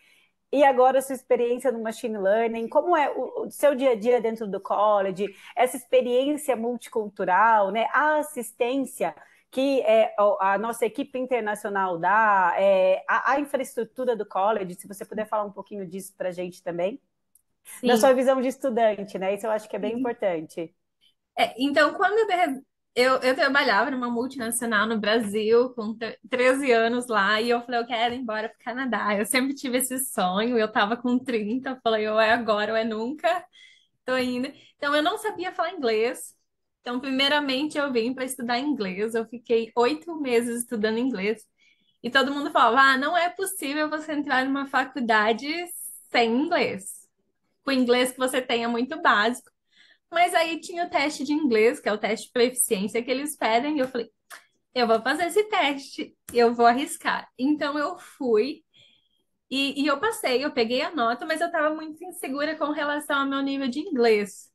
e agora sua experiência no machine learning, como é o, o seu dia a dia dentro do college, essa experiência multicultural, né? A assistência que é, a nossa equipe internacional dá, é, a, a, infraestrutura do college, se você puder falar um pouquinho disso para a gente também, Sim. na sua visão de estudante, né? Isso eu acho que é bem Sim. Uhum. importante. É, então, quando eu eu, eu trabalhava numa multinacional no Brasil, com 13 anos lá, e eu falei, eu quero ir embora para o Canadá. Eu sempre tive esse sonho, eu estava com 30, eu falei, ou é agora ou é nunca, tô indo. Então, eu não sabia falar inglês. Então, primeiramente, eu vim para estudar inglês. Eu fiquei oito meses estudando inglês. E todo mundo falava, ah, não é possível você entrar numa faculdade sem inglês. Com inglês que você tenha muito básico. Mas aí tinha o teste de inglês, que é o teste de proficiência que eles pedem, e eu falei, eu vou fazer esse teste, eu vou arriscar. Então eu fui e, e eu passei, eu peguei a nota, mas eu estava muito insegura com relação ao meu nível de inglês.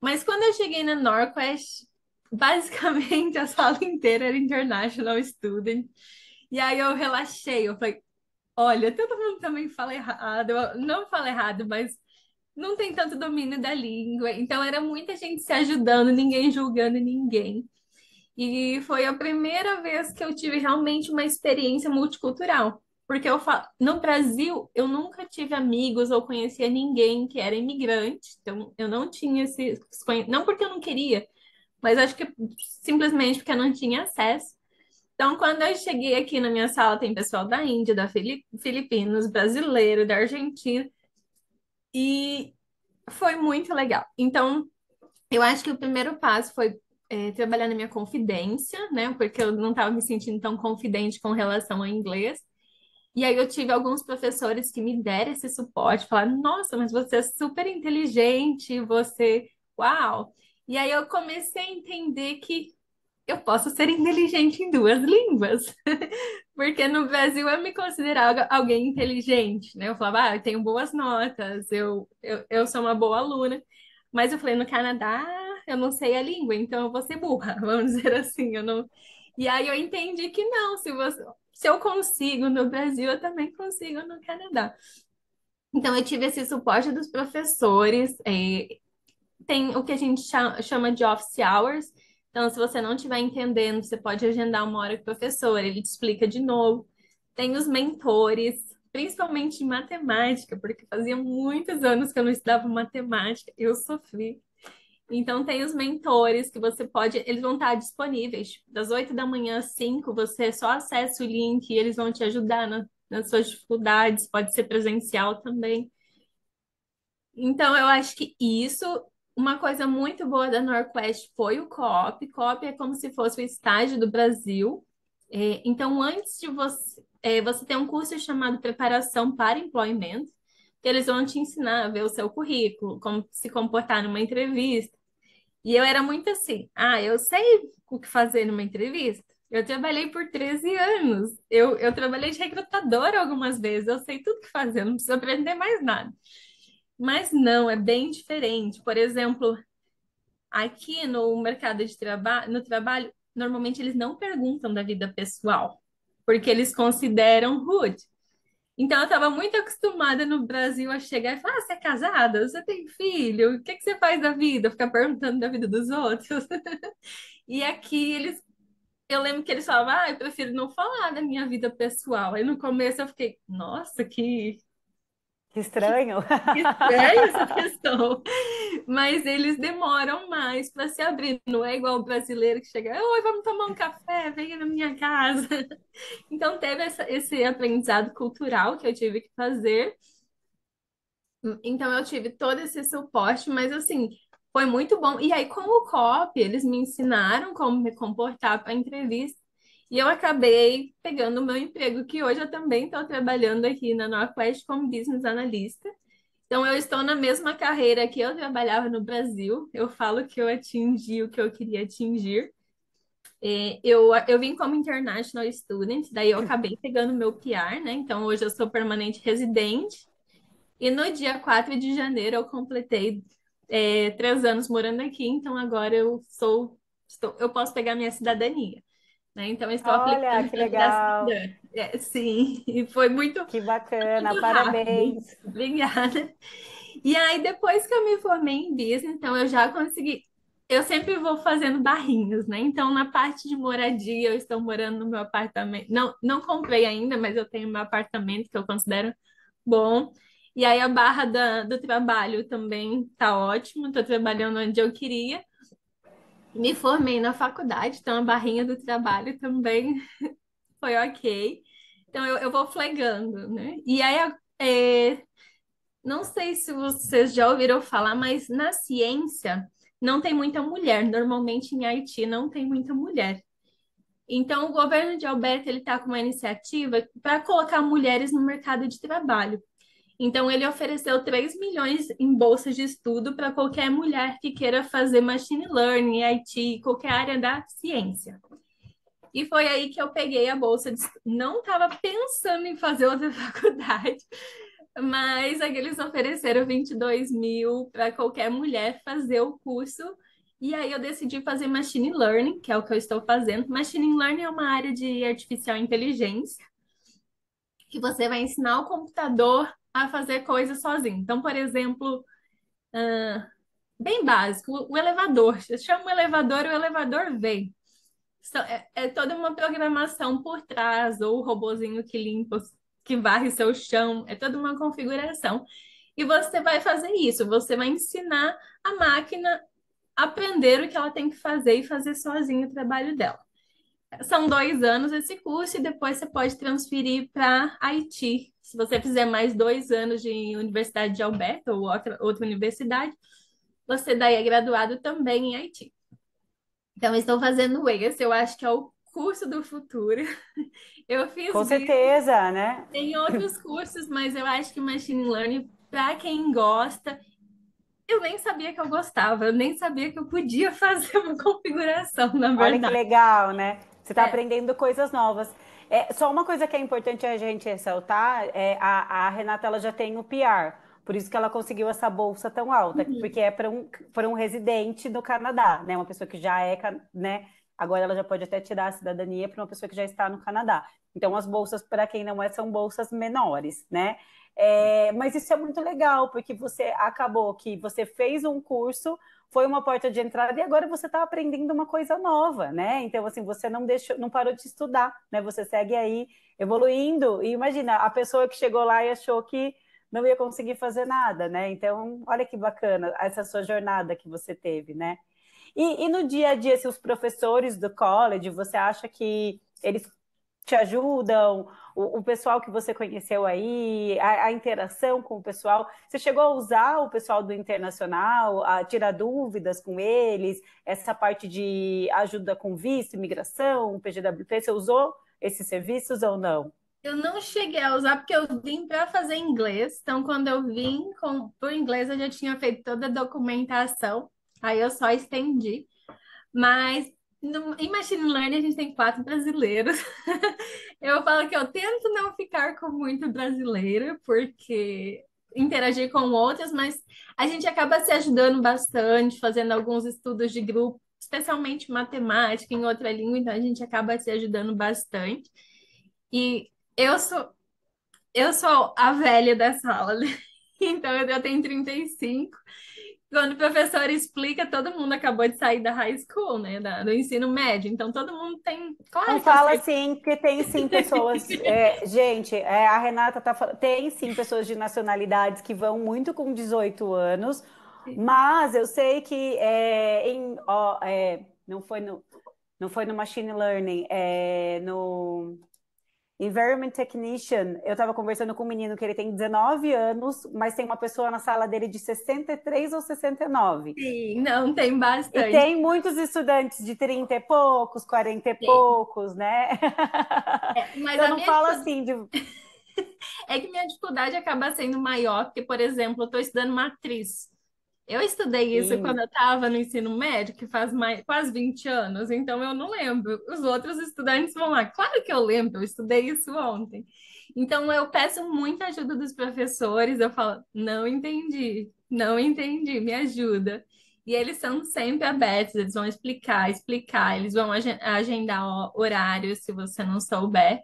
Mas quando eu cheguei na Norquest, basicamente a sala inteira era international student. E aí eu relaxei, eu falei, olha, todo mundo também fala errado, eu não fala errado, mas não tem tanto domínio da língua. Então era muita gente se ajudando, ninguém julgando ninguém. E foi a primeira vez que eu tive realmente uma experiência multicultural. Porque eu falo, no Brasil eu nunca tive amigos ou conhecia ninguém que era imigrante. Então eu não tinha esses não porque eu não queria, mas acho que simplesmente porque eu não tinha acesso. Então, quando eu cheguei aqui na minha sala, tem pessoal da Índia, da Filipinas, brasileiro, da Argentina. E foi muito legal. Então, eu acho que o primeiro passo foi é, trabalhar na minha confidência, né? Porque eu não estava me sentindo tão confidente com relação ao inglês. E aí eu tive alguns professores que me deram esse suporte, falaram: "Nossa, mas você é super inteligente, você, uau". E aí eu comecei a entender que eu posso ser inteligente em duas línguas. Porque no Brasil eu me considerava alguém inteligente, né? Eu falava, ah, eu tenho boas notas, eu, eu, eu sou uma boa aluna. Mas eu falei, no Canadá eu não sei a língua, então eu vou ser burra, vamos dizer assim. Eu não... E aí eu entendi que não, se, você, se eu consigo no Brasil, eu também consigo no Canadá. Então eu tive esse suporte dos professores, eh, tem o que a gente chama de office hours, então, se você não estiver entendendo, você pode agendar uma hora com o professor, ele te explica de novo. Tem os mentores, principalmente em matemática, porque fazia muitos anos que eu não estudava matemática, eu sofri. Então, tem os mentores que você pode, eles vão estar disponíveis. Das 8 da manhã às 5, você só acessa o link e eles vão te ajudar na, nas suas dificuldades, pode ser presencial também. Então, eu acho que isso uma coisa muito boa da Norquest foi o COP. COP é como se fosse o estágio do Brasil. É, então, antes de você, é, você ter um curso chamado Preparação para Employment, que eles vão te ensinar a ver o seu currículo, como se comportar numa entrevista. E eu era muito assim, ah, eu sei o que fazer numa entrevista. Eu trabalhei por 13 anos. Eu, eu trabalhei de recrutadora algumas vezes. Eu sei tudo que fazer, não preciso aprender mais nada. Mas não, é bem diferente. Por exemplo, aqui no mercado de trabalho, no trabalho, normalmente eles não perguntam da vida pessoal, porque eles consideram rude. Então, eu estava muito acostumada no Brasil a chegar e falar: ah, você é casada? Você tem filho? O que, que você faz da vida? Ficar perguntando da vida dos outros. e aqui eles. Eu lembro que eles falavam: ah, eu prefiro não falar da minha vida pessoal. Aí no começo eu fiquei: nossa, que, que estranho. Que, que estranho essa questão. Mas eles demoram mais para se abrir. Não é igual o brasileiro que chega, oi, vamos tomar um café, venha na minha casa. Então teve essa, esse aprendizado cultural que eu tive que fazer. Então eu tive todo esse suporte, mas assim, foi muito bom. E aí, com o COP, eles me ensinaram como me comportar para entrevista e eu acabei pegando o meu emprego, que hoje eu também estou trabalhando aqui na Northwest como business analista. Então, eu estou na mesma carreira que eu trabalhava no Brasil. Eu falo que eu atingi o que eu queria atingir. É, eu, eu vim como international student, daí eu acabei pegando meu PR, né? Então, hoje eu sou permanente residente. E no dia 4 de janeiro eu completei é, três anos morando aqui, então agora eu sou, estou, eu posso pegar minha cidadania. Né? Então, estou Olha, aplicando que legal. É, sim, e foi muito. Que bacana, muito parabéns. Obrigada. E aí, depois que eu me formei em business, então eu já consegui. Eu sempre vou fazendo barrinhos, né? Então, na parte de moradia, eu estou morando no meu apartamento. Não, não comprei ainda, mas eu tenho meu apartamento que eu considero bom. E aí, a barra da, do trabalho também tá ótimo, estou trabalhando onde eu queria. Me formei na faculdade, então a barrinha do trabalho também foi ok. Então eu, eu vou flegando, né? E aí, é, não sei se vocês já ouviram falar, mas na ciência não tem muita mulher. Normalmente em Haiti não tem muita mulher. Então o governo de Alberto ele está com uma iniciativa para colocar mulheres no mercado de trabalho. Então, ele ofereceu 3 milhões em bolsas de estudo para qualquer mulher que queira fazer machine learning, IT, qualquer área da ciência. E foi aí que eu peguei a bolsa. De... Não estava pensando em fazer outra faculdade, mas aí eles ofereceram 22 mil para qualquer mulher fazer o curso. E aí eu decidi fazer machine learning, que é o que eu estou fazendo. Machine learning é uma área de artificial inteligência que você vai ensinar o computador a fazer coisas sozinho. Então, por exemplo, uh, bem básico, o elevador. Você chama o elevador, o elevador vem. é, é, toda uma programação por trás, ou o robozinho que limpa, que varre seu chão, é toda uma configuração. E você vai fazer isso, você vai ensinar a máquina a aprender o que ela tem que fazer e fazer sozinha o trabalho dela são dois anos esse curso e depois você pode transferir para Haiti. Se você fizer mais dois anos de Universidade de Alberta ou outra, outra universidade, você daí é graduado também em Haiti. Então, estou fazendo esse, eu acho que é o curso do futuro. Eu fiz. Com certeza, né? Tem outros cursos, mas eu acho que Machine Learning, para quem gosta, eu nem sabia que eu gostava, eu nem sabia que eu podia fazer uma configuração, na verdade. Olha que legal, né? Você está é. aprendendo coisas novas. É, só uma coisa que é importante a gente ressaltar é a, a Renata ela já tem o PR. Por isso que ela conseguiu essa bolsa tão alta, uhum. porque é para um, para um residente do Canadá, né? Uma pessoa que já é, né? Agora ela já pode até tirar a cidadania para uma pessoa que já está no Canadá. Então as bolsas para quem não é são bolsas menores, né? É, mas isso é muito legal, porque você acabou que você fez um curso foi uma porta de entrada e agora você está aprendendo uma coisa nova, né? Então, assim, você não deixou, não parou de estudar, né? Você segue aí evoluindo. E imagina, a pessoa que chegou lá e achou que não ia conseguir fazer nada, né? Então, olha que bacana essa sua jornada que você teve, né? E, e no dia a dia, se os professores do college, você acha que eles te ajudam, o, o, pessoal que você conheceu aí, a, a, interação com o pessoal. Você chegou a usar o pessoal do internacional, a tirar dúvidas com eles, essa parte de ajuda com visto, imigração, PGWP, você usou esses serviços ou não? Eu não cheguei a usar porque eu vim para fazer inglês. Então, quando eu vim com, por inglês, eu já tinha feito toda a documentação. Aí eu só estendi. Mas no, em machine learning a gente tem quatro brasileiros. eu falo que eu tento não ficar com muito brasileiro, porque interagir com outras, mas a gente acaba se ajudando bastante, fazendo alguns estudos de grupo, especialmente matemática em outra língua, então a gente acaba se ajudando bastante. E eu sou eu sou a velha da sala, então eu tenho 35 quando o professor explica, todo mundo acabou de sair da high school, né? Da, do ensino médio. Então todo mundo tem. Claro Não fala assim, assim que tem sim pessoas. é, gente, é, a Renata tá falando. Tem sim pessoas de nacionalidades que vão muito com 18 anos, mas eu sei que é, em. Ó, é, não foi no. Não foi no Machine Learning, é no Environment Technician, eu estava conversando com um menino que ele tem 19 anos, mas tem uma pessoa na sala dele de 63 ou 69. Sim, não, tem bastante. E tem muitos estudantes de 30 e poucos, 40 e Sim. poucos, né? É, mas eu não falo dificuldade... assim de... É que minha dificuldade acaba sendo maior, porque, por exemplo, eu estou estudando matriz. Eu estudei isso Sim. quando eu estava no ensino médio, que faz mais, quase 20 anos, então eu não lembro. Os outros estudantes vão lá, claro que eu lembro, eu estudei isso ontem. Então eu peço muita ajuda dos professores, eu falo, não entendi, não entendi, me ajuda. E eles são sempre abertos, eles vão explicar, explicar, eles vão agendar horários se você não souber.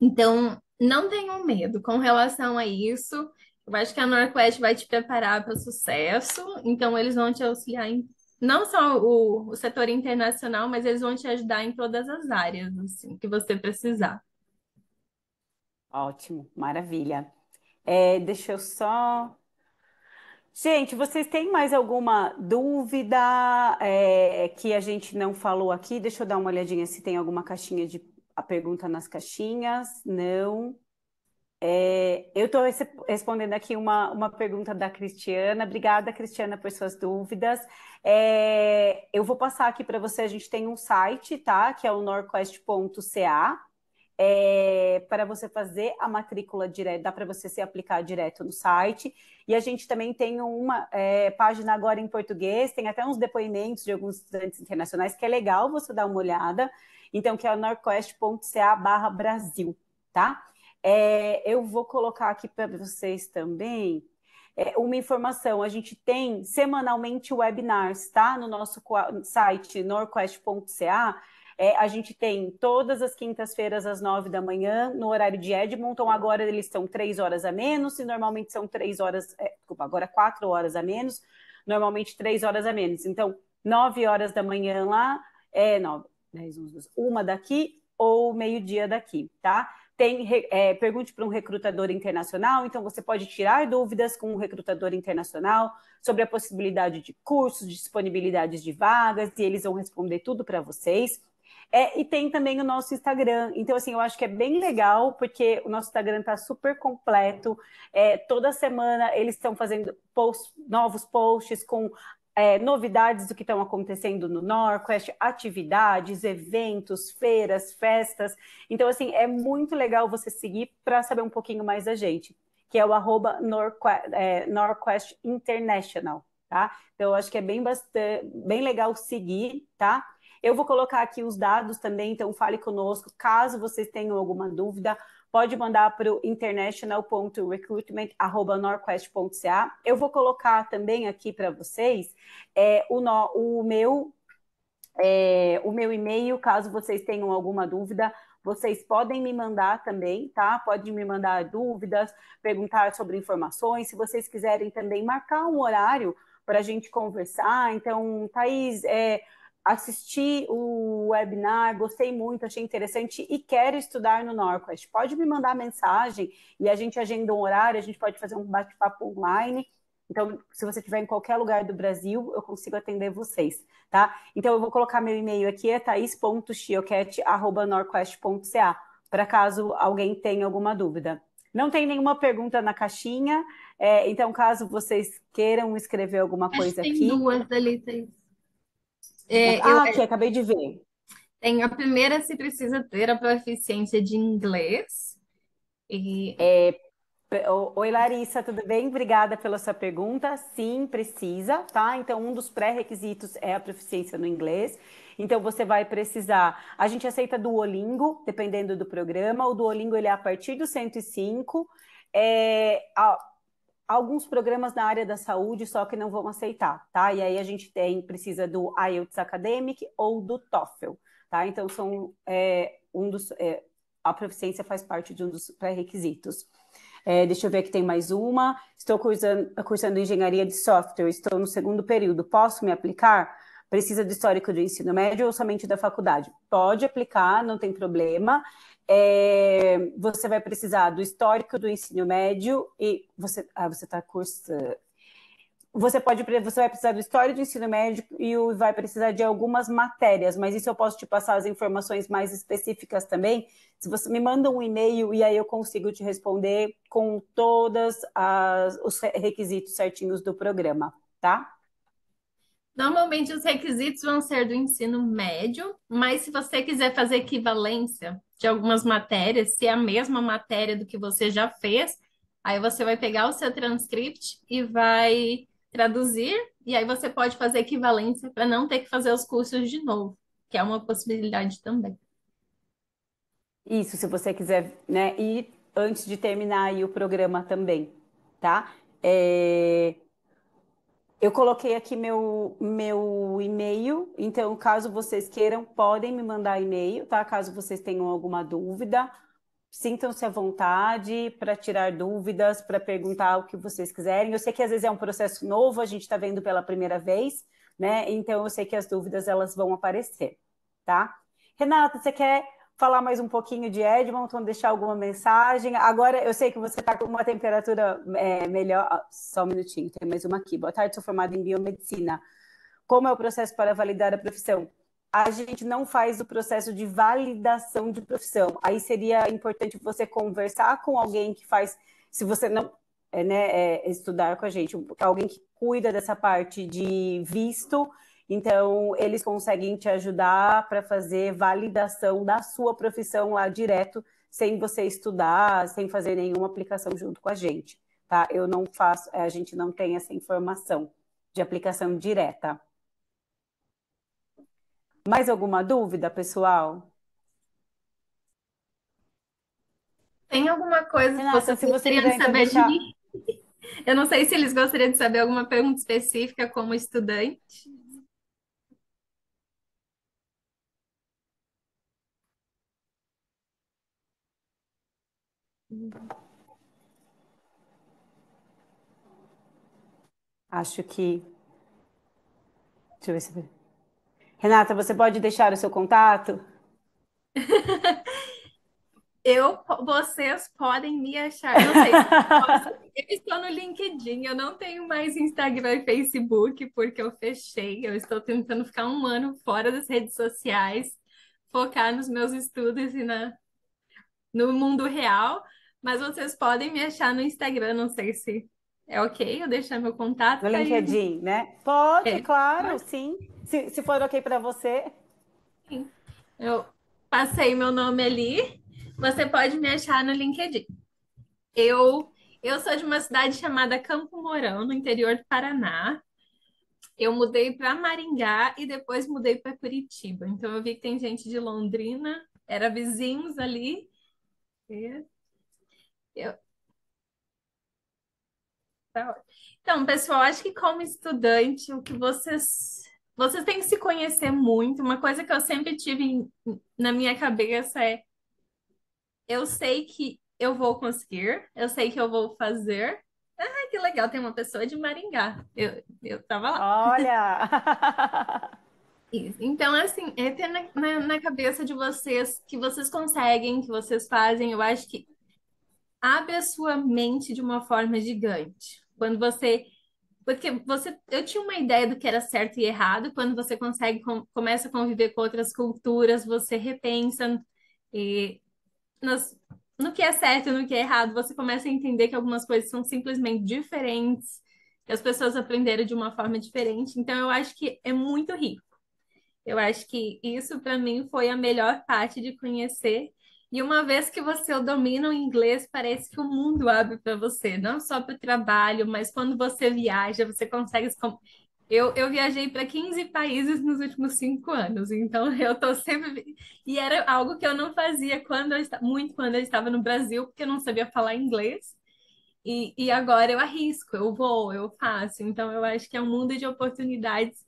Então, não tenham medo com relação a isso. Eu acho que a Norquest vai te preparar para o sucesso, então eles vão te auxiliar em não só o, o setor internacional, mas eles vão te ajudar em todas as áreas assim, que você precisar. Ótimo, maravilha. É, deixa eu só. Gente, vocês têm mais alguma dúvida é, que a gente não falou aqui? Deixa eu dar uma olhadinha se tem alguma caixinha de a pergunta nas caixinhas. Não. É, eu estou respondendo aqui uma, uma pergunta da Cristiana. Obrigada, Cristiana, por suas dúvidas. É, eu vou passar aqui para você. A gente tem um site, tá? Que é o norquest.ca. É, para você fazer a matrícula direto, dá para você se aplicar direto no site. E a gente também tem uma é, página agora em português, tem até uns depoimentos de alguns estudantes internacionais, que é legal você dar uma olhada. Então, que é o norquest.ca barra Brasil, tá? É, eu vou colocar aqui para vocês também é, uma informação. A gente tem semanalmente webinars, tá? No nosso site norquest.ca. É, a gente tem todas as quintas-feiras às nove da manhã, no horário de Edmonton. Agora eles estão três horas a menos, e normalmente são três horas, é, desculpa, agora quatro horas a menos, normalmente três horas a menos. Então, nove horas da manhã lá, é nove, dez, onze, uma daqui ou meio-dia daqui, tá? tem, é, pergunte para um recrutador internacional, então você pode tirar dúvidas com um recrutador internacional sobre a possibilidade de cursos, disponibilidades de vagas, e eles vão responder tudo para vocês. É, e tem também o nosso Instagram. Então, assim, eu acho que é bem legal, porque o nosso Instagram está super completo. É, toda semana eles estão fazendo posts, novos posts com é, novidades do que estão acontecendo no Norquest, atividades, eventos, feiras, festas. Então, assim, é muito legal você seguir para saber um pouquinho mais da gente, que é o arroba é, Norquest, é, International, tá? Então, acho que é bem, bastante, bem legal seguir, tá? Eu vou colocar aqui os dados também, então fale conosco, caso vocês tenham alguma dúvida, pode mandar para o international.recruitment.norquest.ca. Eu vou colocar também aqui para vocês é, o, no, o, meu é, o meu e-mail, caso vocês tenham alguma dúvida. Vocês podem me mandar também, tá? Pode me mandar dúvidas, perguntar sobre informações. Se vocês quiserem também marcar um horário para a gente conversar. Então, Thaís, é, assisti o webinar, gostei muito, achei interessante e quero estudar no Norquest. Pode me mandar mensagem e a gente agenda um horário, a gente pode fazer um bate-papo online. Então, se você estiver em qualquer lugar do Brasil, eu consigo atender vocês, tá? Então, eu vou colocar meu e-mail aqui, é thais.chiocat.norquest.ca, para caso alguém tenha alguma dúvida. Não tem nenhuma pergunta na caixinha, é, então, caso vocês queiram escrever alguma coisa tem aqui... Tem duas ali, tem é, é ah, é eu... aqui, acabei de ver. Tem a primeira, se precisa ter a proficiência de inglês. E... É, Oi, Larissa, tudo bem? Obrigada pela sua pergunta. Sim, precisa, tá? Então, um dos pré-requisitos é a proficiência no inglês. Então, você vai precisar. A gente aceita Duolingo, dependendo do programa. O Duolingo ele é a partir do 105. É, alguns programas na área da saúde só que não vão aceitar, tá? E aí a gente tem, precisa do IELTS Academic ou do TOEFL, tá? Então são é, um dos, é, a proficiência faz parte de um dos pré-requisitos. É, deixa eu ver que tem mais uma. Estou cursando, cursando engenharia de software, estou no segundo período. Posso me aplicar? Precisa do histórico do ensino médio ou somente da faculdade? Pode aplicar, não tem problema. É, você vai precisar do histórico do ensino médio e você ah, você está cursando você pode você vai precisar do histórico do ensino médio e vai precisar de algumas matérias, mas isso eu posso te passar as informações mais específicas também. Se você me manda um e-mail e aí eu consigo te responder com todos os requisitos certinhos do programa, tá? Normalmente os requisitos vão ser do ensino médio, mas se você quiser fazer equivalência de algumas matérias, se é a mesma matéria do que você já fez, aí você vai pegar o seu transcript e vai traduzir, e aí você pode fazer equivalência para não ter que fazer os cursos de novo, que é uma possibilidade também. Isso, se você quiser, né? E antes de terminar aí o programa também, tá? É, eu coloquei aqui meu, meu e-mail, então caso vocês queiram, podem me mandar e-mail, tá? Caso vocês tenham alguma dúvida, sintam-se à vontade para tirar dúvidas, para perguntar o que vocês quiserem. Eu sei que às vezes é um processo novo, a gente está vendo pela primeira vez, né? Então eu sei que as dúvidas elas vão aparecer, tá? Renata, você quer falar mais um pouquinho de Edmonton, deixar alguma mensagem. Agora, eu sei que você está com uma temperatura é, melhor. Só um minutinho, tem mais uma aqui. Boa tarde, sou formada em biomedicina. Como é o processo para validar a profissão? A gente não faz o processo de validação de profissão. Aí seria importante você conversar com alguém que faz. Se você não é, né, é, estudar com a gente, alguém que cuida dessa parte de visto então, eles conseguem te ajudar para fazer validação da sua profissão lá direto, sem você estudar, sem fazer nenhuma aplicação junto com a gente, tá? Eu não faço, eh, a gente não tem essa informação de aplicação direta. Mais alguma dúvida, pessoal? Tem alguma coisa Renata, que vocês se você gostaria de saber deixar... de mim? Eu não sei se eles gostariam de saber alguma pergunta específica como estudante. Acho que. Deixa eu ver se. Renata, você pode deixar o seu contato? Eu, vocês podem me achar. sei. eu estou no LinkedIn, eu não tenho mais Instagram e Facebook, porque eu fechei. Eu estou tentando ficar um ano fora das redes sociais, focar nos meus estudos e na, no mundo real. Mas vocês podem me achar no Instagram, não sei se é ok eu deixar meu contato. No tá LinkedIn, aí. né? Pode, é. claro, sim. Se, se for ok para você. Sim. Eu passei meu nome ali. Você pode me achar no LinkedIn. Eu, eu sou de uma cidade chamada Campo Mourão, no interior do Paraná. Eu mudei para Maringá e depois mudei para Curitiba. Então eu vi que tem gente de Londrina, era vizinhos ali. E eu... Tá então, pessoal, acho que como estudante, o que vocês. Vocês têm que se conhecer muito. Uma coisa que eu sempre tive na minha cabeça é: eu sei que eu vou conseguir, eu sei que eu vou fazer. Ah, que legal, tem uma pessoa de Maringá. Eu, eu tava lá. Olha! Então, assim, é ter na, na, na, cabeça de vocês que vocês conseguem, que vocês fazem. Eu acho que abre a sua mente de uma forma gigante. Quando você porque você eu tinha uma ideia do que era certo e errado, quando você consegue com, começa a conviver com outras culturas, você repensa e nas, no que é certo e no que é errado, você começa a entender que algumas coisas são simplesmente diferentes, que as pessoas aprenderam de uma forma diferente. Então eu acho que é muito rico. Eu acho que isso para mim foi a melhor parte de conhecer e uma vez que você domina o inglês, parece que o mundo abre para você, não só para o trabalho, mas quando você viaja, você consegue. Eu, eu viajei para 15 países nos últimos cinco anos, então eu estou sempre. E era algo que eu não fazia quando eu, muito quando eu estava no Brasil, porque eu não sabia falar inglês. E, e agora eu arrisco, eu vou, eu faço. Então eu acho que é um mundo de oportunidades.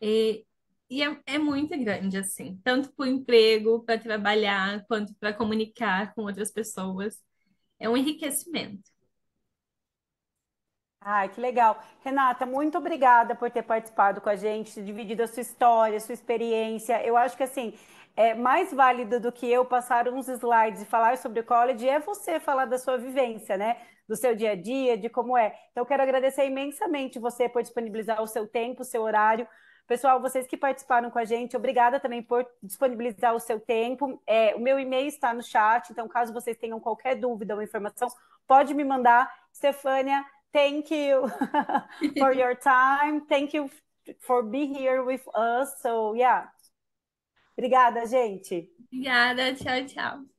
E, e é, é muito grande, assim, tanto para o emprego, para trabalhar, quanto para comunicar com outras pessoas. É um enriquecimento. Ai, que legal. Renata, muito obrigada por ter participado com a gente, dividido a sua história, a sua experiência. Eu acho que, assim, é mais válido do que eu passar uns slides e falar sobre o college é você falar da sua vivência, né? Do seu dia a dia, de como é. Então, eu quero agradecer imensamente você por disponibilizar o seu tempo, o seu horário Pessoal, vocês que participaram com a gente, obrigada também por disponibilizar o seu tempo. É, o meu e-mail está no chat, então caso vocês tenham qualquer dúvida ou informação, pode me mandar. Stefania, thank you for your time. Thank you for being here with us. So, yeah. Obrigada, gente. Obrigada, tchau, tchau.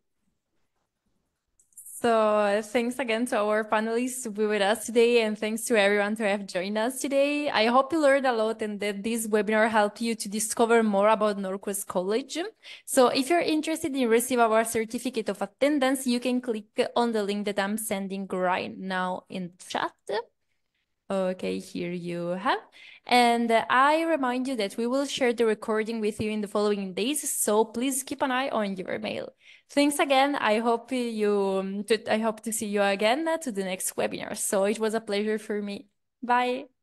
So thanks again to our panelists to be with us today and thanks to everyone to have joined us today. I hope you learned a lot and that this webinar helped you to discover more about Norquest College. So if you're interested in receive our certificate of attendance, you can click on the link that I'm sending right now in chat. Okay, here you have. And I remind you that we will share the recording with you in the following days. So please keep an eye on your mail. Thanks again. I hope you um, I hope to see you again uh, to the next webinar. So it was a pleasure for me. Bye.